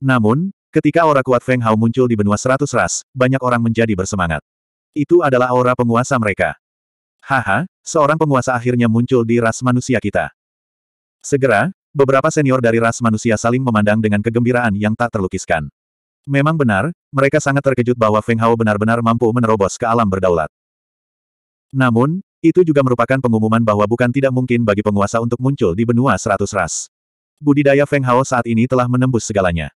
Namun, ketika aura kuat Feng Hao muncul di benua seratus ras, banyak orang menjadi bersemangat. Itu adalah aura penguasa mereka. Haha, seorang penguasa akhirnya muncul di ras manusia kita. Segera, beberapa senior dari ras manusia saling memandang dengan kegembiraan yang tak terlukiskan. Memang benar, mereka sangat terkejut bahwa Feng Hao benar-benar mampu menerobos ke alam berdaulat. Namun, itu juga merupakan pengumuman bahwa bukan tidak mungkin bagi penguasa untuk muncul di benua seratus ras. Budidaya Feng Hao saat ini telah menembus segalanya.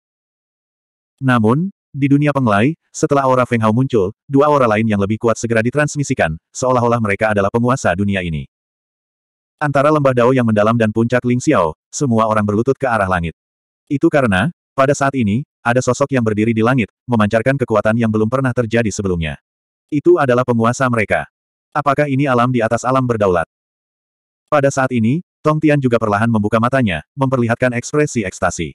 Namun, di dunia penglai, setelah aura Feng Hao muncul, dua aura lain yang lebih kuat segera ditransmisikan, seolah-olah mereka adalah penguasa dunia ini. Antara lembah Dao yang mendalam dan puncak Ling Xiao, semua orang berlutut ke arah langit. Itu karena, pada saat ini, ada sosok yang berdiri di langit, memancarkan kekuatan yang belum pernah terjadi sebelumnya. Itu adalah penguasa mereka. Apakah ini alam di atas alam berdaulat? Pada saat ini, Tong Tian juga perlahan membuka matanya, memperlihatkan ekspresi ekstasi.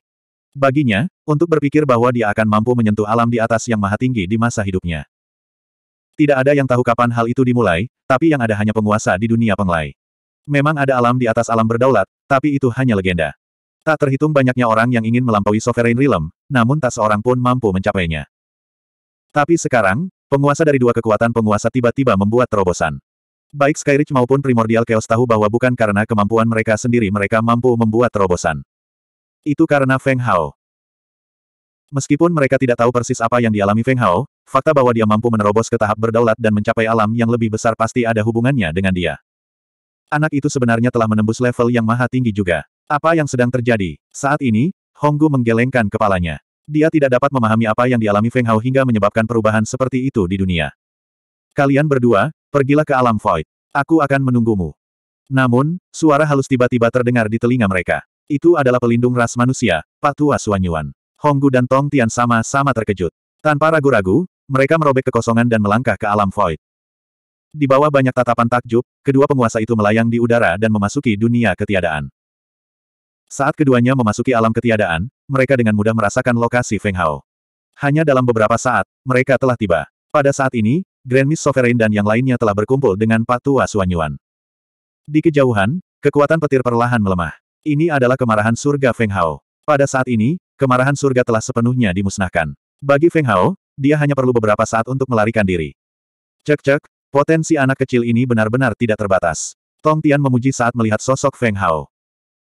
Baginya, untuk berpikir bahwa dia akan mampu menyentuh alam di atas yang maha tinggi di masa hidupnya. Tidak ada yang tahu kapan hal itu dimulai, tapi yang ada hanya penguasa di dunia penglai. Memang ada alam di atas alam berdaulat, tapi itu hanya legenda. Tak terhitung banyaknya orang yang ingin melampaui Sovereign Realm, namun tak seorang pun mampu mencapainya. Tapi sekarang, penguasa dari dua kekuatan penguasa tiba-tiba membuat terobosan. Baik Skyridge maupun Primordial Chaos tahu bahwa bukan karena kemampuan mereka sendiri mereka mampu membuat terobosan. Itu karena Feng Hao. Meskipun mereka tidak tahu persis apa yang dialami Feng Hao, fakta bahwa dia mampu menerobos ke tahap berdaulat dan mencapai alam yang lebih besar pasti ada hubungannya dengan dia. Anak itu sebenarnya telah menembus level yang maha tinggi juga. Apa yang sedang terjadi? Saat ini, Honggu menggelengkan kepalanya. Dia tidak dapat memahami apa yang dialami Feng Hao hingga menyebabkan perubahan seperti itu di dunia. Kalian berdua, pergilah ke alam void. Aku akan menunggumu. Namun, suara halus tiba-tiba terdengar di telinga mereka. Itu adalah pelindung ras manusia, Patua Suanyuan. Honggu dan Tong Tian sama-sama terkejut. Tanpa ragu-ragu, mereka merobek kekosongan dan melangkah ke alam void. Di bawah banyak tatapan takjub, kedua penguasa itu melayang di udara dan memasuki dunia ketiadaan. Saat keduanya memasuki alam ketiadaan, mereka dengan mudah merasakan lokasi Feng Hao. Hanya dalam beberapa saat, mereka telah tiba. Pada saat ini, Grand Miss Sovereign dan yang lainnya telah berkumpul dengan Patua Suanyuan. Di kejauhan, kekuatan petir perlahan melemah. Ini adalah kemarahan surga Feng Hao. Pada saat ini, kemarahan surga telah sepenuhnya dimusnahkan. Bagi Feng Hao, dia hanya perlu beberapa saat untuk melarikan diri. Cek-cek, potensi anak kecil ini benar-benar tidak terbatas. Tong Tian memuji saat melihat sosok Feng Hao.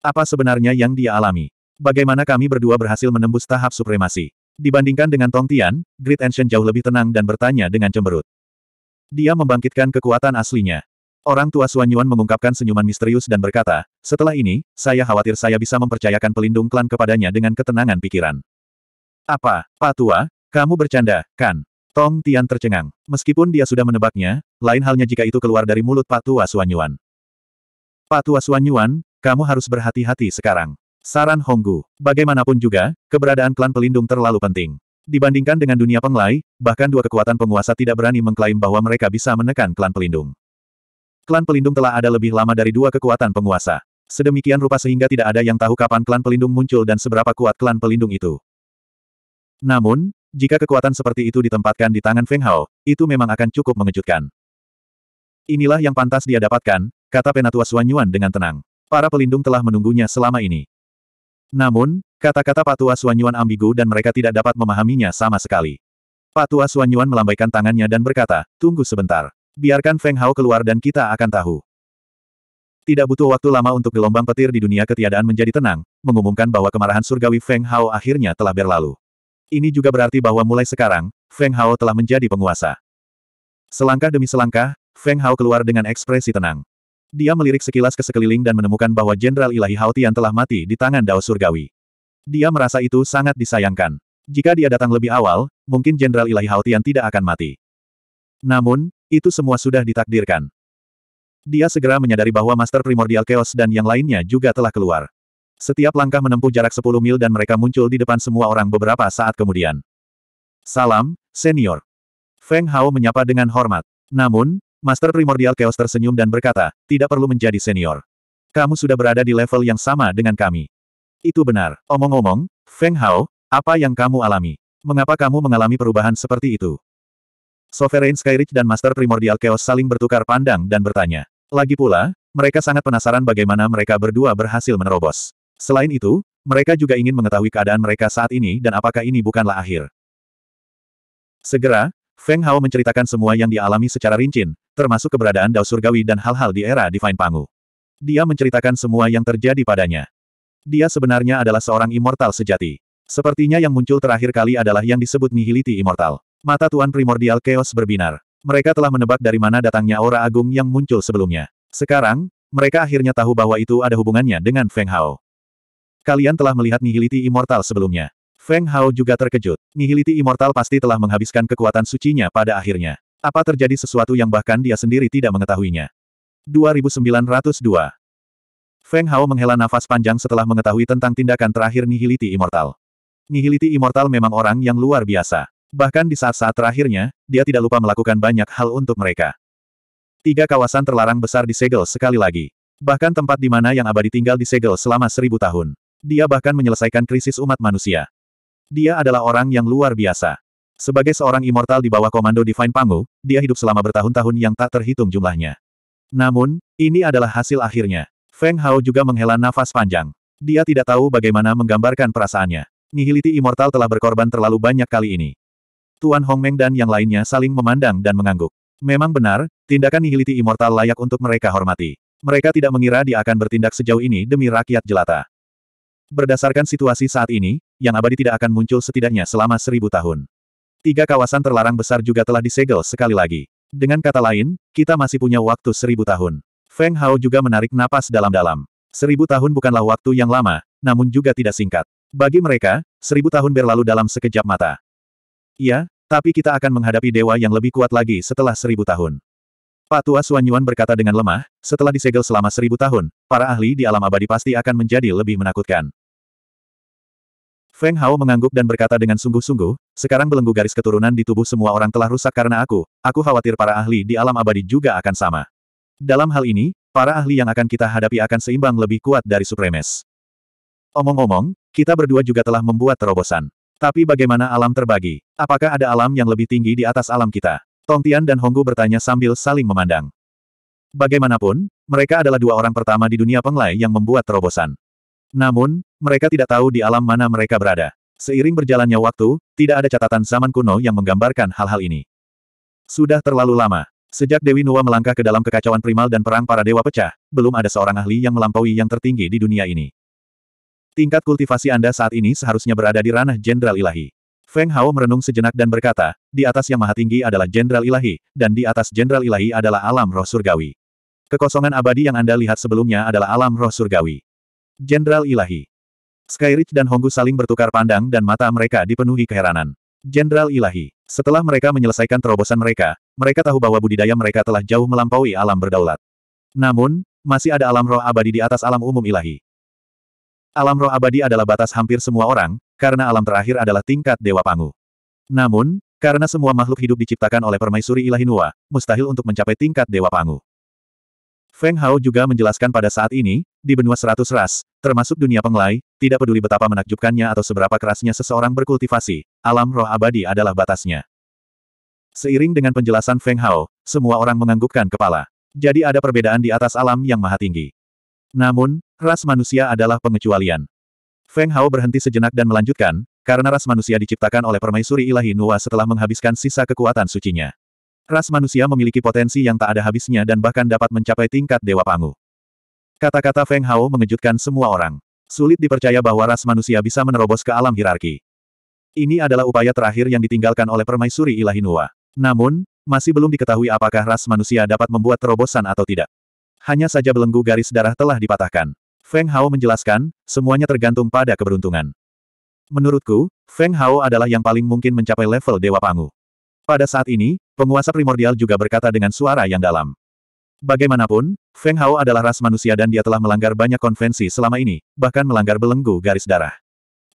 Apa sebenarnya yang dia alami? Bagaimana kami berdua berhasil menembus tahap supremasi? Dibandingkan dengan Tong Tian, Great Ancient jauh lebih tenang dan bertanya dengan cemberut. Dia membangkitkan kekuatan aslinya. Orang tua Suanyuan mengungkapkan senyuman misterius dan berkata, setelah ini, saya khawatir saya bisa mempercayakan pelindung klan kepadanya dengan ketenangan pikiran. Apa, Pak Tua? Kamu bercanda, kan? Tong Tian tercengang. Meskipun dia sudah menebaknya, lain halnya jika itu keluar dari mulut Pak Tua Suanyuan. Pak Tua Suanyuan, kamu harus berhati-hati sekarang. Saran Honggu, bagaimanapun juga, keberadaan klan pelindung terlalu penting. Dibandingkan dengan dunia penglai, bahkan dua kekuatan penguasa tidak berani mengklaim bahwa mereka bisa menekan klan pelindung. Klan pelindung telah ada lebih lama dari dua kekuatan penguasa. Sedemikian rupa sehingga tidak ada yang tahu kapan klan pelindung muncul dan seberapa kuat klan pelindung itu. Namun, jika kekuatan seperti itu ditempatkan di tangan Feng Hao, itu memang akan cukup mengejutkan. Inilah yang pantas dia dapatkan, kata Penatua Suanyuan Yuan dengan tenang. Para pelindung telah menunggunya selama ini. Namun, kata-kata Patua Suanyuan Yuan ambigu dan mereka tidak dapat memahaminya sama sekali. Patua Suanyuan Yuan melambaikan tangannya dan berkata, tunggu sebentar. Biarkan Feng Hao keluar dan kita akan tahu. Tidak butuh waktu lama untuk gelombang petir di dunia ketiadaan menjadi tenang, mengumumkan bahwa kemarahan surgawi Feng Hao akhirnya telah berlalu. Ini juga berarti bahwa mulai sekarang, Feng Hao telah menjadi penguasa. Selangkah demi selangkah, Feng Hao keluar dengan ekspresi tenang. Dia melirik sekilas ke sekeliling dan menemukan bahwa Jenderal Ilahi Tian telah mati di tangan Dao Surgawi. Dia merasa itu sangat disayangkan. Jika dia datang lebih awal, mungkin Jenderal Ilahi Tian tidak akan mati. Namun, itu semua sudah ditakdirkan. Dia segera menyadari bahwa Master Primordial Chaos dan yang lainnya juga telah keluar. Setiap langkah menempuh jarak 10 mil dan mereka muncul di depan semua orang beberapa saat kemudian. Salam, senior. Feng Hao menyapa dengan hormat. Namun, Master Primordial Chaos tersenyum dan berkata, tidak perlu menjadi senior. Kamu sudah berada di level yang sama dengan kami. Itu benar. Omong-omong, Feng Hao, apa yang kamu alami? Mengapa kamu mengalami perubahan seperti itu? Sovereign Skyreach dan Master Primordial Chaos saling bertukar pandang dan bertanya. Lagi pula, mereka sangat penasaran bagaimana mereka berdua berhasil menerobos. Selain itu, mereka juga ingin mengetahui keadaan mereka saat ini dan apakah ini bukanlah akhir. Segera, Feng Hao menceritakan semua yang dialami secara rinci, termasuk keberadaan Dao Surgawi dan hal-hal di era Divine Pangu. Dia menceritakan semua yang terjadi padanya. Dia sebenarnya adalah seorang immortal sejati. Sepertinya yang muncul terakhir kali adalah yang disebut Nihiliti Immortal. Mata Tuan Primordial Chaos berbinar. Mereka telah menebak dari mana datangnya aura agung yang muncul sebelumnya. Sekarang, mereka akhirnya tahu bahwa itu ada hubungannya dengan Feng Hao. Kalian telah melihat Nihiliti Immortal sebelumnya. Feng Hao juga terkejut. Nihiliti Immortal pasti telah menghabiskan kekuatan sucinya pada akhirnya. Apa terjadi sesuatu yang bahkan dia sendiri tidak mengetahuinya. 2902 Feng Hao menghela nafas panjang setelah mengetahui tentang tindakan terakhir Nihiliti Immortal. Nihiliti Immortal memang orang yang luar biasa. Bahkan di saat-saat terakhirnya, dia tidak lupa melakukan banyak hal untuk mereka. Tiga kawasan terlarang besar disegel sekali lagi. Bahkan tempat di mana yang abadi tinggal disegel selama seribu tahun. Dia bahkan menyelesaikan krisis umat manusia. Dia adalah orang yang luar biasa. Sebagai seorang immortal di bawah komando Divine Pangu, dia hidup selama bertahun-tahun yang tak terhitung jumlahnya. Namun, ini adalah hasil akhirnya. Feng Hao juga menghela nafas panjang. Dia tidak tahu bagaimana menggambarkan perasaannya. Nihiliti Immortal telah berkorban terlalu banyak kali ini. Tuan Hong Meng dan yang lainnya saling memandang dan mengangguk. Memang benar, tindakan nihiliti immortal layak untuk mereka hormati. Mereka tidak mengira dia akan bertindak sejauh ini demi rakyat jelata. Berdasarkan situasi saat ini, yang abadi tidak akan muncul setidaknya selama seribu tahun. Tiga kawasan terlarang besar juga telah disegel sekali lagi. Dengan kata lain, kita masih punya waktu seribu tahun. Feng Hao juga menarik napas dalam-dalam. Seribu tahun bukanlah waktu yang lama, namun juga tidak singkat. Bagi mereka, seribu tahun berlalu dalam sekejap mata. Iya, tapi kita akan menghadapi dewa yang lebih kuat lagi setelah seribu tahun. Pak Tua Suan Yuan berkata dengan lemah, setelah disegel selama seribu tahun, para ahli di alam abadi pasti akan menjadi lebih menakutkan. Feng Hao mengangguk dan berkata dengan sungguh-sungguh, sekarang belenggu garis keturunan di tubuh semua orang telah rusak karena aku, aku khawatir para ahli di alam abadi juga akan sama. Dalam hal ini, para ahli yang akan kita hadapi akan seimbang lebih kuat dari supremes. Omong-omong, kita berdua juga telah membuat terobosan. Tapi bagaimana alam terbagi? Apakah ada alam yang lebih tinggi di atas alam kita? Tong Tian dan Honggu bertanya sambil saling memandang. Bagaimanapun, mereka adalah dua orang pertama di dunia penglai yang membuat terobosan. Namun, mereka tidak tahu di alam mana mereka berada. Seiring berjalannya waktu, tidak ada catatan zaman kuno yang menggambarkan hal-hal ini. Sudah terlalu lama. Sejak Dewi Nuwa melangkah ke dalam kekacauan primal dan perang para dewa pecah, belum ada seorang ahli yang melampaui yang tertinggi di dunia ini. Tingkat kultivasi Anda saat ini seharusnya berada di ranah Jenderal Ilahi. Feng Hao merenung sejenak dan berkata, di atas yang maha tinggi adalah Jenderal Ilahi, dan di atas Jenderal Ilahi adalah alam roh surgawi. Kekosongan abadi yang Anda lihat sebelumnya adalah alam roh surgawi. Jenderal Ilahi. Skyridge dan Honggu saling bertukar pandang dan mata mereka dipenuhi keheranan. Jenderal Ilahi. Setelah mereka menyelesaikan terobosan mereka, mereka tahu bahwa budidaya mereka telah jauh melampaui alam berdaulat. Namun, masih ada alam roh abadi di atas alam umum ilahi. Alam roh abadi adalah batas hampir semua orang, karena alam terakhir adalah tingkat Dewa Pangu. Namun, karena semua makhluk hidup diciptakan oleh permaisuri ilahinua, mustahil untuk mencapai tingkat Dewa Pangu. Feng Hao juga menjelaskan pada saat ini, di benua seratus ras, termasuk dunia penglai, tidak peduli betapa menakjubkannya atau seberapa kerasnya seseorang berkultivasi, alam roh abadi adalah batasnya. Seiring dengan penjelasan Feng Hao, semua orang menganggukkan kepala. Jadi ada perbedaan di atas alam yang maha tinggi. Namun, ras manusia adalah pengecualian. Feng Hao berhenti sejenak dan melanjutkan, karena ras manusia diciptakan oleh permaisuri ilahi Nuwa setelah menghabiskan sisa kekuatan sucinya. Ras manusia memiliki potensi yang tak ada habisnya dan bahkan dapat mencapai tingkat Dewa Pangu. Kata-kata Feng Hao mengejutkan semua orang. Sulit dipercaya bahwa ras manusia bisa menerobos ke alam hierarki. Ini adalah upaya terakhir yang ditinggalkan oleh permaisuri ilahi Nuwa. Namun, masih belum diketahui apakah ras manusia dapat membuat terobosan atau tidak. Hanya saja belenggu garis darah telah dipatahkan. Feng Hao menjelaskan, semuanya tergantung pada keberuntungan. Menurutku, Feng Hao adalah yang paling mungkin mencapai level Dewa Pangu. Pada saat ini, penguasa primordial juga berkata dengan suara yang dalam. Bagaimanapun, Feng Hao adalah ras manusia dan dia telah melanggar banyak konvensi selama ini, bahkan melanggar belenggu garis darah.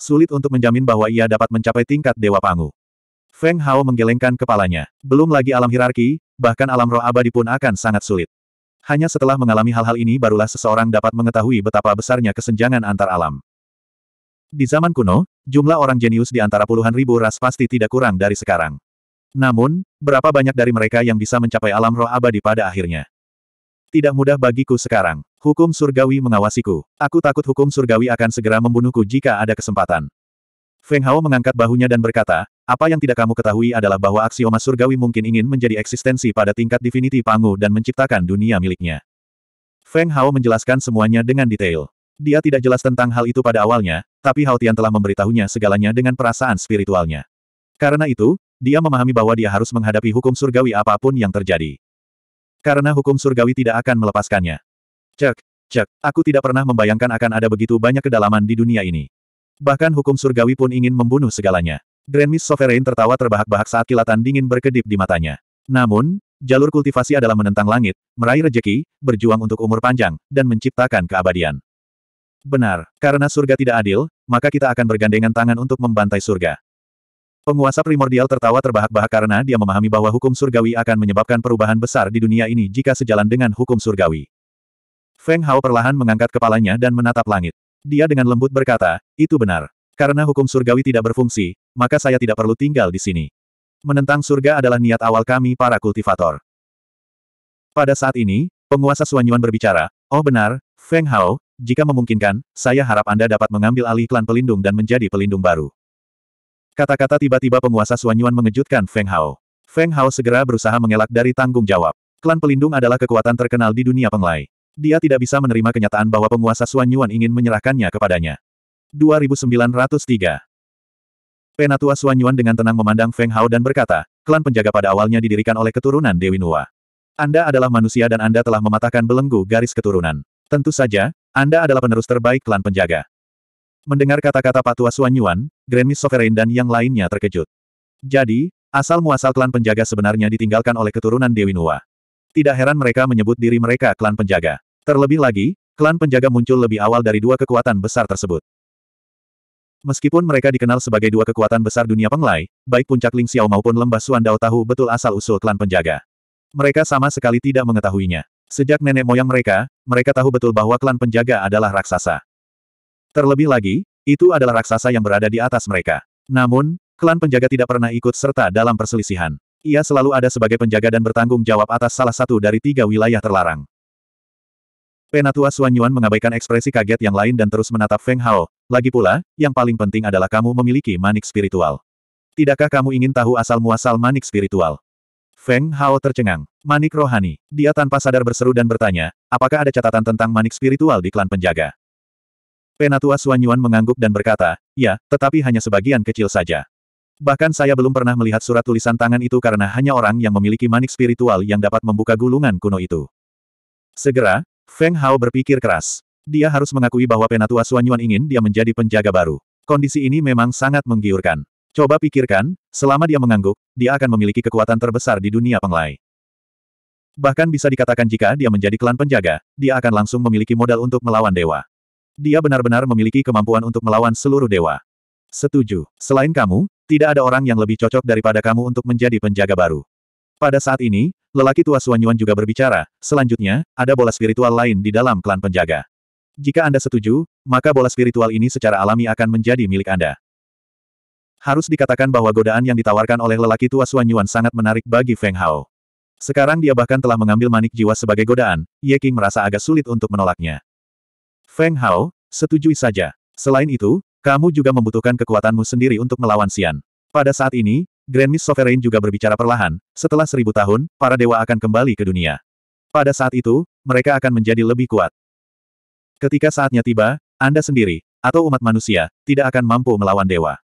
Sulit untuk menjamin bahwa ia dapat mencapai tingkat Dewa Pangu. Feng Hao menggelengkan kepalanya. Belum lagi alam hierarki, bahkan alam roh abadi pun akan sangat sulit. Hanya setelah mengalami hal-hal ini barulah seseorang dapat mengetahui betapa besarnya kesenjangan antar alam. Di zaman kuno, jumlah orang jenius di antara puluhan ribu ras pasti tidak kurang dari sekarang. Namun, berapa banyak dari mereka yang bisa mencapai alam roh abadi pada akhirnya? Tidak mudah bagiku sekarang. Hukum surgawi mengawasiku. Aku takut hukum surgawi akan segera membunuhku jika ada kesempatan. Feng Hao mengangkat bahunya dan berkata, apa yang tidak kamu ketahui adalah bahwa aksioma surgawi mungkin ingin menjadi eksistensi pada tingkat divinity Pangu dan menciptakan dunia miliknya. Feng Hao menjelaskan semuanya dengan detail. Dia tidak jelas tentang hal itu pada awalnya, tapi Hao Tian telah memberitahunya segalanya dengan perasaan spiritualnya. Karena itu, dia memahami bahwa dia harus menghadapi hukum surgawi apapun yang terjadi. Karena hukum surgawi tidak akan melepaskannya. Cek, cek, aku tidak pernah membayangkan akan ada begitu banyak kedalaman di dunia ini. Bahkan hukum surgawi pun ingin membunuh segalanya. Grand Miss Sovereign tertawa terbahak-bahak saat kilatan dingin berkedip di matanya. Namun, jalur kultivasi adalah menentang langit, meraih rejeki, berjuang untuk umur panjang, dan menciptakan keabadian. Benar, karena surga tidak adil, maka kita akan bergandengan tangan untuk membantai surga. Penguasa primordial tertawa terbahak-bahak karena dia memahami bahwa hukum surgawi akan menyebabkan perubahan besar di dunia ini jika sejalan dengan hukum surgawi. Feng Hao perlahan mengangkat kepalanya dan menatap langit. Dia dengan lembut berkata, itu benar. Karena hukum surgawi tidak berfungsi, maka saya tidak perlu tinggal di sini. Menentang surga adalah niat awal kami para kultivator. Pada saat ini, penguasa Suanyuan berbicara, Oh benar, Feng Hao, jika memungkinkan, saya harap Anda dapat mengambil alih klan pelindung dan menjadi pelindung baru. Kata-kata tiba-tiba penguasa Suanyuan mengejutkan Feng Hao. Feng Hao segera berusaha mengelak dari tanggung jawab. Klan pelindung adalah kekuatan terkenal di dunia penglai. Dia tidak bisa menerima kenyataan bahwa penguasa Suanyuan ingin menyerahkannya kepadanya. 2903 Penatua Suanyuan dengan tenang memandang Feng Hao dan berkata, klan penjaga pada awalnya didirikan oleh keturunan Dewi Nuwa. Anda adalah manusia dan Anda telah mematahkan belenggu garis keturunan. Tentu saja, Anda adalah penerus terbaik klan penjaga. Mendengar kata-kata Patua Suanyuan, Grand Miss Sovereign dan yang lainnya terkejut. Jadi, asal-muasal klan penjaga sebenarnya ditinggalkan oleh keturunan Dewi Nuwa. Tidak heran mereka menyebut diri mereka klan penjaga. Terlebih lagi, klan penjaga muncul lebih awal dari dua kekuatan besar tersebut. Meskipun mereka dikenal sebagai dua kekuatan besar dunia penglai, baik puncak Ling Xiao maupun lembah Suan Dao tahu betul asal-usul klan penjaga. Mereka sama sekali tidak mengetahuinya. Sejak nenek moyang mereka, mereka tahu betul bahwa klan penjaga adalah raksasa. Terlebih lagi, itu adalah raksasa yang berada di atas mereka. Namun, klan penjaga tidak pernah ikut serta dalam perselisihan. Ia selalu ada sebagai penjaga dan bertanggung jawab atas salah satu dari tiga wilayah terlarang. Penatua Suanyuan mengabaikan ekspresi kaget yang lain dan terus menatap Feng Hao. Lagi pula, yang paling penting adalah kamu memiliki manik spiritual. Tidakkah kamu ingin tahu asal-muasal manik spiritual? Feng Hao tercengang. Manik rohani. Dia tanpa sadar berseru dan bertanya, apakah ada catatan tentang manik spiritual di klan penjaga? Penatua Suanyuan mengangguk dan berkata, ya, tetapi hanya sebagian kecil saja. Bahkan saya belum pernah melihat surat tulisan tangan itu karena hanya orang yang memiliki manik spiritual yang dapat membuka gulungan kuno itu. Segera, Feng Hao berpikir keras. Dia harus mengakui bahwa penatua Yuan ingin dia menjadi penjaga baru. Kondisi ini memang sangat menggiurkan. Coba pikirkan, selama dia mengangguk, dia akan memiliki kekuatan terbesar di dunia penglai. Bahkan bisa dikatakan jika dia menjadi klan penjaga, dia akan langsung memiliki modal untuk melawan dewa. Dia benar-benar memiliki kemampuan untuk melawan seluruh dewa. Setuju. Selain kamu, tidak ada orang yang lebih cocok daripada kamu untuk menjadi penjaga baru. Pada saat ini, lelaki tua Suanyuan juga berbicara, selanjutnya, ada bola spiritual lain di dalam klan penjaga. Jika Anda setuju, maka bola spiritual ini secara alami akan menjadi milik Anda. Harus dikatakan bahwa godaan yang ditawarkan oleh lelaki tua Suanyuan sangat menarik bagi Feng Hao. Sekarang dia bahkan telah mengambil manik jiwa sebagai godaan, Ye King merasa agak sulit untuk menolaknya. Feng Hao, setujui saja. Selain itu, kamu juga membutuhkan kekuatanmu sendiri untuk melawan Xian. Pada saat ini, Grand Miss Sovereign juga berbicara perlahan, setelah seribu tahun, para dewa akan kembali ke dunia. Pada saat itu, mereka akan menjadi lebih kuat. Ketika saatnya tiba, Anda sendiri, atau umat manusia, tidak akan mampu melawan dewa.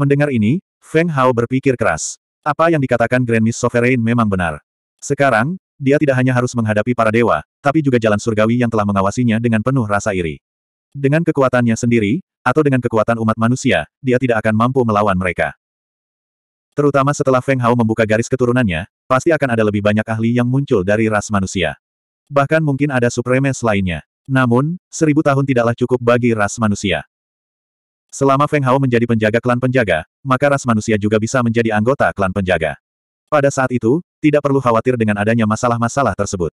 Mendengar ini, Feng Hao berpikir keras. Apa yang dikatakan Grand Miss Sovereign memang benar. Sekarang, dia tidak hanya harus menghadapi para dewa, tapi juga jalan surgawi yang telah mengawasinya dengan penuh rasa iri. Dengan kekuatannya sendiri, atau dengan kekuatan umat manusia, dia tidak akan mampu melawan mereka. Terutama setelah Feng Hao membuka garis keturunannya, pasti akan ada lebih banyak ahli yang muncul dari ras manusia. Bahkan mungkin ada supremes lainnya. Namun, seribu tahun tidaklah cukup bagi ras manusia. Selama Feng Hao menjadi penjaga klan penjaga, maka ras manusia juga bisa menjadi anggota klan penjaga. Pada saat itu, tidak perlu khawatir dengan adanya masalah-masalah tersebut.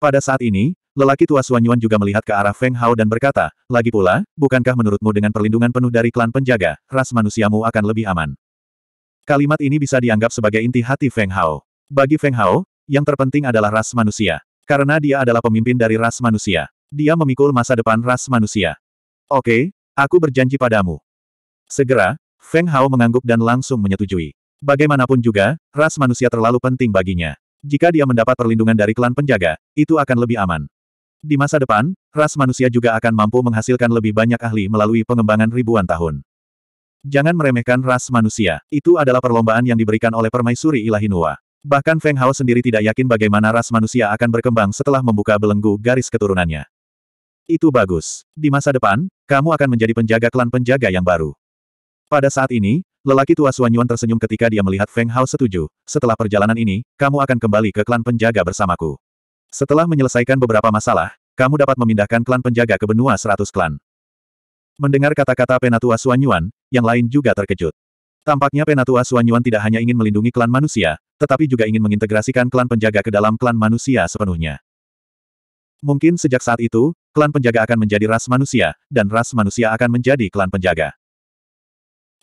Pada saat ini, lelaki tua Suan Yuan juga melihat ke arah Feng Hao dan berkata, lagi pula, bukankah menurutmu dengan perlindungan penuh dari klan penjaga, ras manusiamu akan lebih aman? Kalimat ini bisa dianggap sebagai inti hati Feng Hao. Bagi Feng Hao, yang terpenting adalah ras manusia. Karena dia adalah pemimpin dari ras manusia. Dia memikul masa depan ras manusia. Oke, aku berjanji padamu. Segera, Feng Hao mengangguk dan langsung menyetujui. Bagaimanapun juga, ras manusia terlalu penting baginya. Jika dia mendapat perlindungan dari klan penjaga, itu akan lebih aman. Di masa depan, ras manusia juga akan mampu menghasilkan lebih banyak ahli melalui pengembangan ribuan tahun. Jangan meremehkan ras manusia. Itu adalah perlombaan yang diberikan oleh permaisuri ilahi Nua. Bahkan Feng Hao sendiri tidak yakin bagaimana ras manusia akan berkembang setelah membuka belenggu garis keturunannya. Itu bagus. Di masa depan, kamu akan menjadi penjaga klan penjaga yang baru. Pada saat ini, lelaki tua Suan Yuan tersenyum ketika dia melihat Feng Hao setuju. Setelah perjalanan ini, kamu akan kembali ke klan penjaga bersamaku. Setelah menyelesaikan beberapa masalah, kamu dapat memindahkan klan penjaga ke benua seratus klan. Mendengar kata-kata penatua Suan Yuan, yang lain juga terkejut. Tampaknya Penatua Suanyuan tidak hanya ingin melindungi klan manusia, tetapi juga ingin mengintegrasikan klan penjaga ke dalam klan manusia sepenuhnya. Mungkin sejak saat itu, klan penjaga akan menjadi ras manusia, dan ras manusia akan menjadi klan penjaga.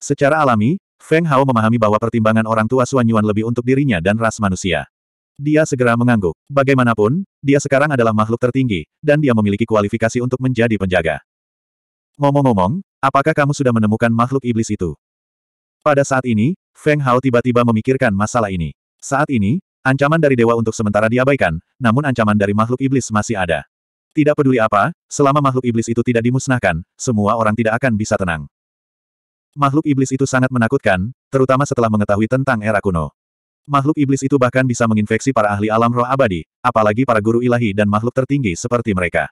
Secara alami, Feng Hao memahami bahwa pertimbangan orang tua Suanyuan lebih untuk dirinya dan ras manusia. Dia segera mengangguk. Bagaimanapun, dia sekarang adalah makhluk tertinggi, dan dia memiliki kualifikasi untuk menjadi penjaga. Ngomong-ngomong, Apakah kamu sudah menemukan makhluk iblis itu? Pada saat ini, Feng Hao tiba-tiba memikirkan masalah ini. Saat ini, ancaman dari dewa untuk sementara diabaikan, namun ancaman dari makhluk iblis masih ada. Tidak peduli apa, selama makhluk iblis itu tidak dimusnahkan, semua orang tidak akan bisa tenang. Makhluk iblis itu sangat menakutkan, terutama setelah mengetahui tentang era kuno. Makhluk iblis itu bahkan bisa menginfeksi para ahli alam roh abadi, apalagi para guru ilahi dan makhluk tertinggi seperti mereka.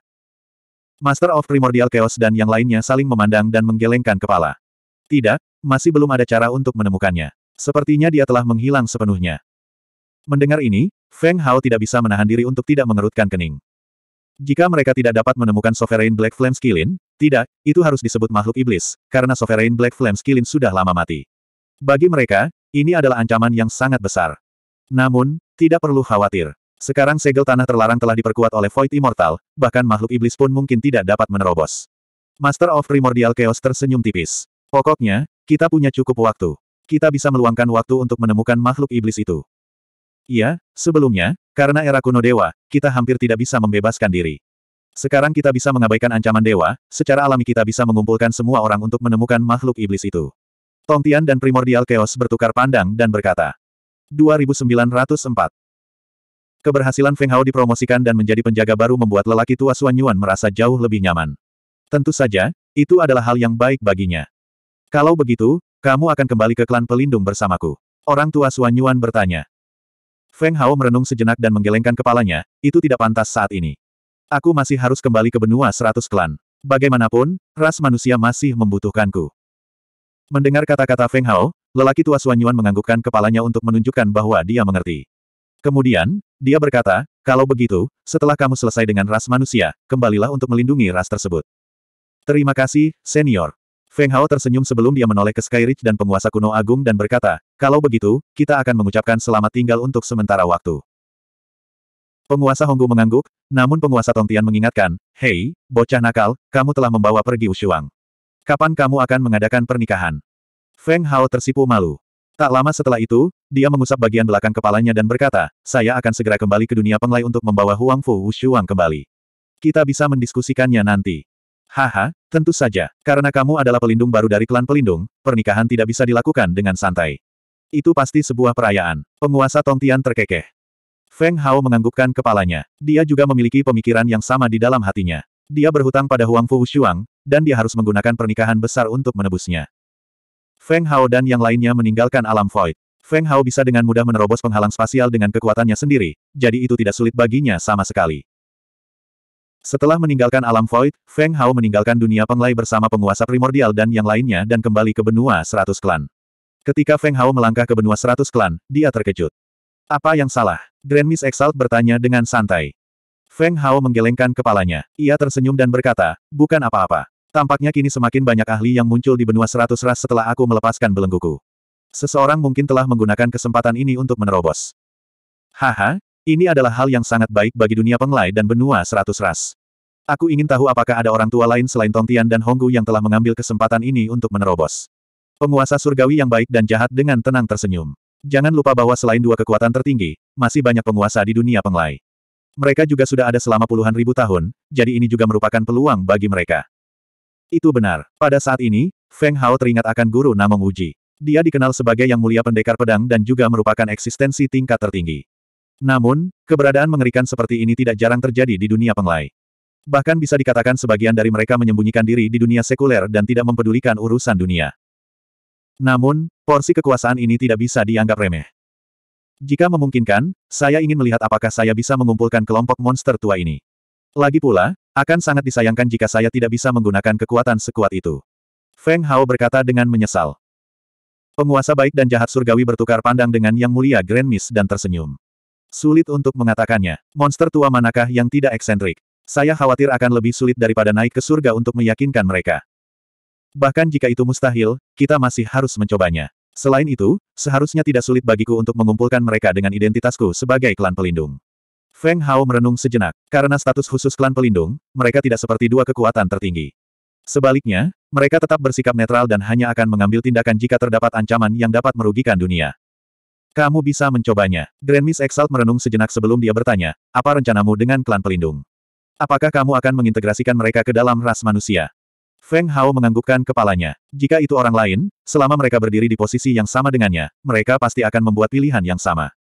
Master of Primordial Chaos dan yang lainnya saling memandang dan menggelengkan kepala. Tidak, masih belum ada cara untuk menemukannya. Sepertinya dia telah menghilang sepenuhnya. Mendengar ini, Feng Hao tidak bisa menahan diri untuk tidak mengerutkan kening. Jika mereka tidak dapat menemukan Sovereign Black Flame Skillin, tidak, itu harus disebut makhluk iblis, karena Sovereign Black Flame Skillin sudah lama mati. Bagi mereka, ini adalah ancaman yang sangat besar. Namun, tidak perlu khawatir. Sekarang segel tanah terlarang telah diperkuat oleh Void Immortal, bahkan makhluk iblis pun mungkin tidak dapat menerobos. Master of Primordial Chaos tersenyum tipis. Pokoknya, kita punya cukup waktu. Kita bisa meluangkan waktu untuk menemukan makhluk iblis itu. Iya, sebelumnya, karena era kuno dewa, kita hampir tidak bisa membebaskan diri. Sekarang kita bisa mengabaikan ancaman dewa, secara alami kita bisa mengumpulkan semua orang untuk menemukan makhluk iblis itu. Tongtian dan Primordial Chaos bertukar pandang dan berkata. 2904 Keberhasilan Feng Hao dipromosikan dan menjadi penjaga baru membuat lelaki tua Suanyuan Yuan merasa jauh lebih nyaman. Tentu saja, itu adalah hal yang baik baginya. Kalau begitu, kamu akan kembali ke klan pelindung bersamaku. Orang tua Suanyuan Yuan bertanya. Feng Hao merenung sejenak dan menggelengkan kepalanya, itu tidak pantas saat ini. Aku masih harus kembali ke benua seratus klan. Bagaimanapun, ras manusia masih membutuhkanku. Mendengar kata-kata Feng Hao, lelaki tua Suanyuan Yuan menganggukkan kepalanya untuk menunjukkan bahwa dia mengerti. Kemudian, dia berkata, kalau begitu, setelah kamu selesai dengan ras manusia, kembalilah untuk melindungi ras tersebut. Terima kasih, senior. Feng Hao tersenyum sebelum dia menoleh ke Skyridge dan penguasa kuno agung dan berkata, kalau begitu, kita akan mengucapkan selamat tinggal untuk sementara waktu. Penguasa Honggu mengangguk, namun penguasa Tongtian mengingatkan, Hei, bocah nakal, kamu telah membawa pergi Ushuang. Kapan kamu akan mengadakan pernikahan? Feng Hao tersipu malu. Tak lama setelah itu, dia mengusap bagian belakang kepalanya dan berkata, saya akan segera kembali ke dunia penglai untuk membawa Huang Fu Wushuang kembali. Kita bisa mendiskusikannya nanti. Haha, tentu saja, karena kamu adalah pelindung baru dari klan pelindung, pernikahan tidak bisa dilakukan dengan santai. Itu pasti sebuah perayaan. Penguasa Tongtian terkekeh. Feng Hao menganggukkan kepalanya. Dia juga memiliki pemikiran yang sama di dalam hatinya. Dia berhutang pada Huang Fu Shuang, dan dia harus menggunakan pernikahan besar untuk menebusnya. Feng Hao dan yang lainnya meninggalkan alam void. Feng Hao bisa dengan mudah menerobos penghalang spasial dengan kekuatannya sendiri, jadi itu tidak sulit baginya sama sekali. Setelah meninggalkan alam void, Feng Hao meninggalkan dunia penglai bersama penguasa primordial dan yang lainnya dan kembali ke benua seratus klan. Ketika Feng Hao melangkah ke benua seratus klan, dia terkejut. Apa yang salah? Grand Miss Exalt bertanya dengan santai. Feng Hao menggelengkan kepalanya. Ia tersenyum dan berkata, bukan apa-apa. Tampaknya kini semakin banyak ahli yang muncul di benua seratus ras setelah aku melepaskan belengguku. Seseorang mungkin telah menggunakan kesempatan ini untuk menerobos. Haha, ini adalah hal yang sangat baik bagi dunia penglai dan benua seratus ras. Aku ingin tahu apakah ada orang tua lain selain Tongtian dan Honggu yang telah mengambil kesempatan ini untuk menerobos. Penguasa surgawi yang baik dan jahat dengan tenang tersenyum. Jangan lupa bahwa selain dua kekuatan tertinggi, masih banyak penguasa di dunia penglai. Mereka juga sudah ada selama puluhan ribu tahun, jadi ini juga merupakan peluang bagi mereka. Itu benar. Pada saat ini, Feng Hao teringat akan guru Namong Uji. Dia dikenal sebagai yang mulia pendekar pedang dan juga merupakan eksistensi tingkat tertinggi. Namun, keberadaan mengerikan seperti ini tidak jarang terjadi di dunia penglai. Bahkan bisa dikatakan sebagian dari mereka menyembunyikan diri di dunia sekuler dan tidak mempedulikan urusan dunia. Namun, porsi kekuasaan ini tidak bisa dianggap remeh. Jika memungkinkan, saya ingin melihat apakah saya bisa mengumpulkan kelompok monster tua ini. Lagi pula, akan sangat disayangkan jika saya tidak bisa menggunakan kekuatan sekuat itu. Feng Hao berkata dengan menyesal. Penguasa baik dan jahat surgawi bertukar pandang dengan Yang Mulia Grand Miss dan tersenyum. Sulit untuk mengatakannya, monster tua manakah yang tidak eksentrik. Saya khawatir akan lebih sulit daripada naik ke surga untuk meyakinkan mereka. Bahkan jika itu mustahil, kita masih harus mencobanya. Selain itu, seharusnya tidak sulit bagiku untuk mengumpulkan mereka dengan identitasku sebagai klan pelindung. Feng Hao merenung sejenak. Karena status khusus klan pelindung, mereka tidak seperti dua kekuatan tertinggi. Sebaliknya, mereka tetap bersikap netral dan hanya akan mengambil tindakan jika terdapat ancaman yang dapat merugikan dunia. Kamu bisa mencobanya. Grand Miss Exalt merenung sejenak sebelum dia bertanya, apa rencanamu dengan klan pelindung? Apakah kamu akan mengintegrasikan mereka ke dalam ras manusia? Feng Hao menganggukkan kepalanya. Jika itu orang lain, selama mereka berdiri di posisi yang sama dengannya, mereka pasti akan membuat pilihan yang sama.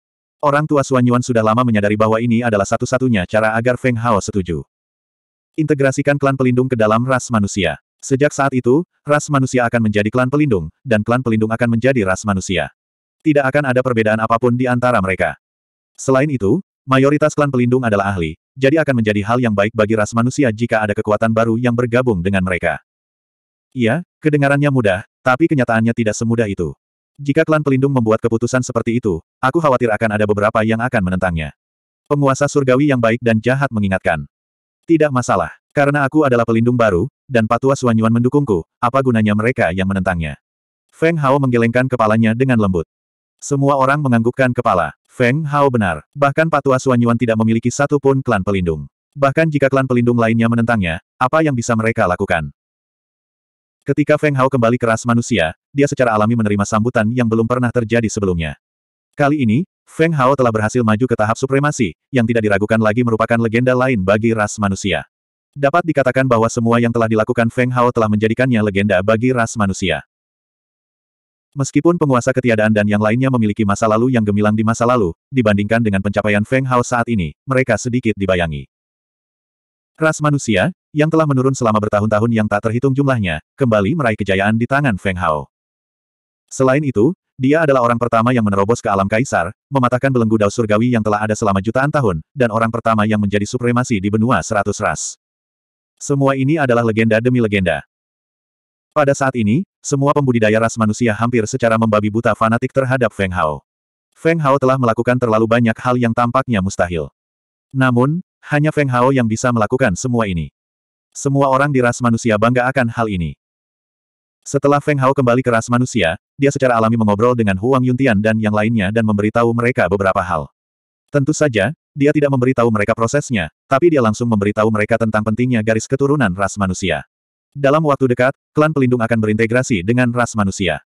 Orang tua Suanyuan Yuan sudah lama menyadari bahwa ini adalah satu-satunya cara agar Feng Hao setuju. Integrasikan klan pelindung ke dalam ras manusia. Sejak saat itu, ras manusia akan menjadi klan pelindung, dan klan pelindung akan menjadi ras manusia. Tidak akan ada perbedaan apapun di antara mereka. Selain itu, mayoritas klan pelindung adalah ahli, jadi akan menjadi hal yang baik bagi ras manusia jika ada kekuatan baru yang bergabung dengan mereka. Iya, kedengarannya mudah, tapi kenyataannya tidak semudah itu. Jika klan pelindung membuat keputusan seperti itu, aku khawatir akan ada beberapa yang akan menentangnya. Penguasa surgawi yang baik dan jahat mengingatkan. Tidak masalah, karena aku adalah pelindung baru, dan patua Suanyuan mendukungku, apa gunanya mereka yang menentangnya? Feng Hao menggelengkan kepalanya dengan lembut. Semua orang menganggukkan kepala. Feng Hao benar, bahkan patua Suanyuan tidak memiliki satu pun klan pelindung. Bahkan jika klan pelindung lainnya menentangnya, apa yang bisa mereka lakukan? Ketika Feng Hao kembali ke ras manusia, dia secara alami menerima sambutan yang belum pernah terjadi sebelumnya. Kali ini, Feng Hao telah berhasil maju ke tahap supremasi, yang tidak diragukan lagi merupakan legenda lain bagi ras manusia. Dapat dikatakan bahwa semua yang telah dilakukan Feng Hao telah menjadikannya legenda bagi ras manusia. Meskipun penguasa ketiadaan dan yang lainnya memiliki masa lalu yang gemilang di masa lalu, dibandingkan dengan pencapaian Feng Hao saat ini, mereka sedikit dibayangi. Ras manusia, yang telah menurun selama bertahun-tahun yang tak terhitung jumlahnya, kembali meraih kejayaan di tangan Feng Hao. Selain itu, dia adalah orang pertama yang menerobos ke alam kaisar, mematahkan belenggu dao surgawi yang telah ada selama jutaan tahun, dan orang pertama yang menjadi supremasi di benua seratus ras. Semua ini adalah legenda demi legenda. Pada saat ini, semua pembudidaya ras manusia hampir secara membabi buta fanatik terhadap Feng Hao. Feng Hao telah melakukan terlalu banyak hal yang tampaknya mustahil. Namun, hanya Feng Hao yang bisa melakukan semua ini. Semua orang di ras manusia bangga akan hal ini. Setelah Feng Hao kembali ke ras manusia, dia secara alami mengobrol dengan Huang Yuntian dan yang lainnya dan memberitahu mereka beberapa hal. Tentu saja, dia tidak memberitahu mereka prosesnya, tapi dia langsung memberitahu mereka tentang pentingnya garis keturunan ras manusia. Dalam waktu dekat, klan pelindung akan berintegrasi dengan ras manusia.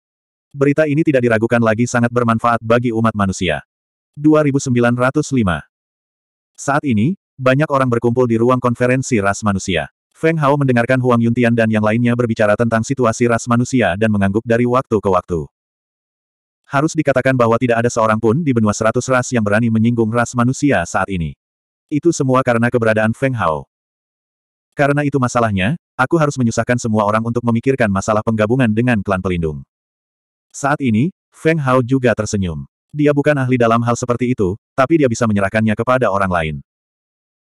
Berita ini tidak diragukan lagi sangat bermanfaat bagi umat manusia. 2905 Saat ini, banyak orang berkumpul di ruang konferensi ras manusia. Feng Hao mendengarkan Huang Yuntian dan yang lainnya berbicara tentang situasi ras manusia dan mengangguk dari waktu ke waktu. Harus dikatakan bahwa tidak ada seorang pun di benua seratus ras yang berani menyinggung ras manusia saat ini. Itu semua karena keberadaan Feng Hao. Karena itu masalahnya, aku harus menyusahkan semua orang untuk memikirkan masalah penggabungan dengan klan pelindung. Saat ini, Feng Hao juga tersenyum. Dia bukan ahli dalam hal seperti itu, tapi dia bisa menyerahkannya kepada orang lain.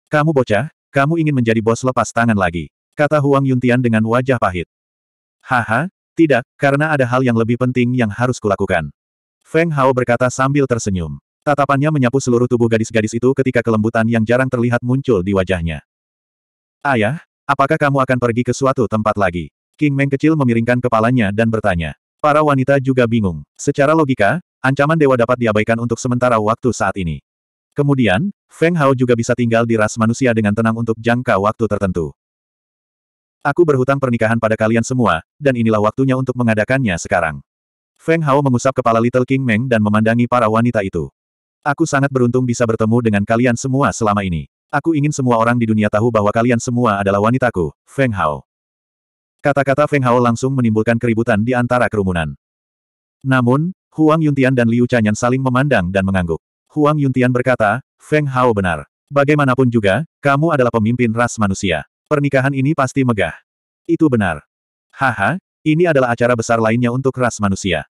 Kamu bocah, kamu ingin menjadi bos lepas tangan lagi. Kata Huang Yuntian dengan wajah pahit. Haha, tidak, karena ada hal yang lebih penting yang harus kulakukan. Feng Hao berkata sambil tersenyum. Tatapannya menyapu seluruh tubuh gadis-gadis itu ketika kelembutan yang jarang terlihat muncul di wajahnya. Ayah, apakah kamu akan pergi ke suatu tempat lagi? King Meng kecil memiringkan kepalanya dan bertanya. Para wanita juga bingung. Secara logika, ancaman dewa dapat diabaikan untuk sementara waktu saat ini. Kemudian, Feng Hao juga bisa tinggal di ras manusia dengan tenang untuk jangka waktu tertentu. Aku berhutang pernikahan pada kalian semua, dan inilah waktunya untuk mengadakannya sekarang. Feng Hao mengusap kepala Little King Meng dan memandangi para wanita itu. Aku sangat beruntung bisa bertemu dengan kalian semua selama ini. Aku ingin semua orang di dunia tahu bahwa kalian semua adalah wanitaku, Feng Hao. Kata-kata Feng Hao langsung menimbulkan keributan di antara kerumunan. Namun, Huang Yuntian dan Liu Chanyan saling memandang dan mengangguk. Huang Yuntian berkata, Feng Hao benar. Bagaimanapun juga, kamu adalah pemimpin ras manusia. Pernikahan ini pasti megah. Itu benar. Haha, ini adalah acara besar lainnya untuk ras manusia.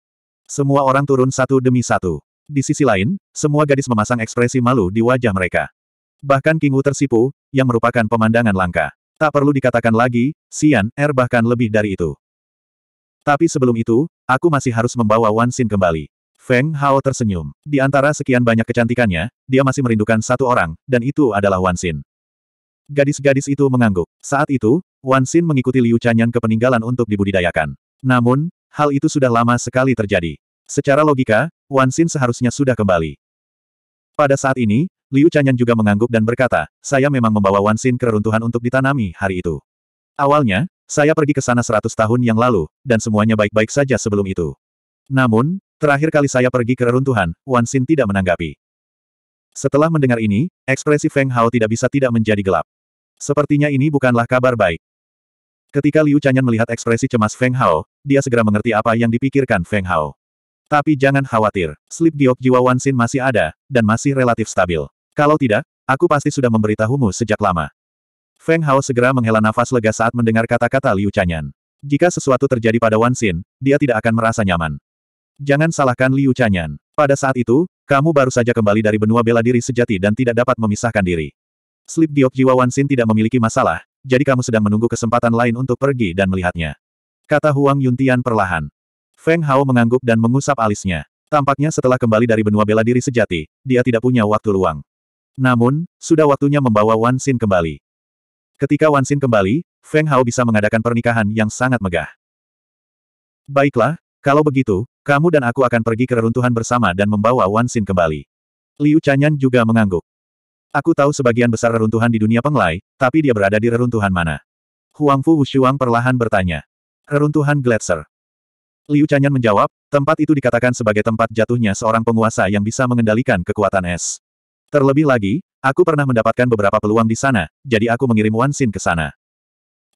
Semua orang turun satu demi satu. Di sisi lain, semua gadis memasang ekspresi malu di wajah mereka. Bahkan King Wu tersipu, yang merupakan pemandangan langka. Tak perlu dikatakan lagi, Xian Er bahkan lebih dari itu. Tapi sebelum itu, aku masih harus membawa Wan Xin kembali. Feng Hao tersenyum. Di antara sekian banyak kecantikannya, dia masih merindukan satu orang, dan itu adalah Wan Xin. Gadis-gadis itu mengangguk. Saat itu, Wan Xin mengikuti Liu Chanyan ke peninggalan untuk dibudidayakan. Namun, hal itu sudah lama sekali terjadi. Secara logika, Wan Xin seharusnya sudah kembali. Pada saat ini, Liu Chanyan juga mengangguk dan berkata, saya memang membawa Wan Xin ke reruntuhan untuk ditanami hari itu. Awalnya, saya pergi ke sana seratus tahun yang lalu, dan semuanya baik-baik saja sebelum itu. Namun, terakhir kali saya pergi ke reruntuhan, Wan Xin tidak menanggapi. Setelah mendengar ini, ekspresi Feng Hao tidak bisa tidak menjadi gelap. Sepertinya ini bukanlah kabar baik. Ketika Liu Chanyan melihat ekspresi cemas Feng Hao, dia segera mengerti apa yang dipikirkan Feng Hao. Tapi jangan khawatir, slip giok jiwa Wan Xin masih ada, dan masih relatif stabil. Kalau tidak, aku pasti sudah memberitahumu sejak lama. Feng Hao segera menghela nafas lega saat mendengar kata-kata Liu Chanyan. Jika sesuatu terjadi pada Wan Xin, dia tidak akan merasa nyaman. Jangan salahkan Liu Chanyan. Pada saat itu, kamu baru saja kembali dari benua bela diri sejati dan tidak dapat memisahkan diri. Slip Diok Jiwa Wan Xin tidak memiliki masalah, jadi kamu sedang menunggu kesempatan lain untuk pergi dan melihatnya. Kata Huang Yuntian perlahan. Feng Hao mengangguk dan mengusap alisnya. Tampaknya setelah kembali dari benua bela diri sejati, dia tidak punya waktu luang. Namun, sudah waktunya membawa Wan Xin kembali. Ketika Wan Xin kembali, Feng Hao bisa mengadakan pernikahan yang sangat megah. Baiklah, kalau begitu, kamu dan aku akan pergi ke reruntuhan bersama dan membawa Wan Xin kembali. Liu Chanyan juga mengangguk. Aku tahu sebagian besar reruntuhan di dunia penglai, tapi dia berada di reruntuhan mana? Huang Fu Wushuang perlahan bertanya. Reruntuhan Gletser. Liu Chanyan menjawab, tempat itu dikatakan sebagai tempat jatuhnya seorang penguasa yang bisa mengendalikan kekuatan es. Terlebih lagi, aku pernah mendapatkan beberapa peluang di sana, jadi aku mengirim Wan Xin ke sana.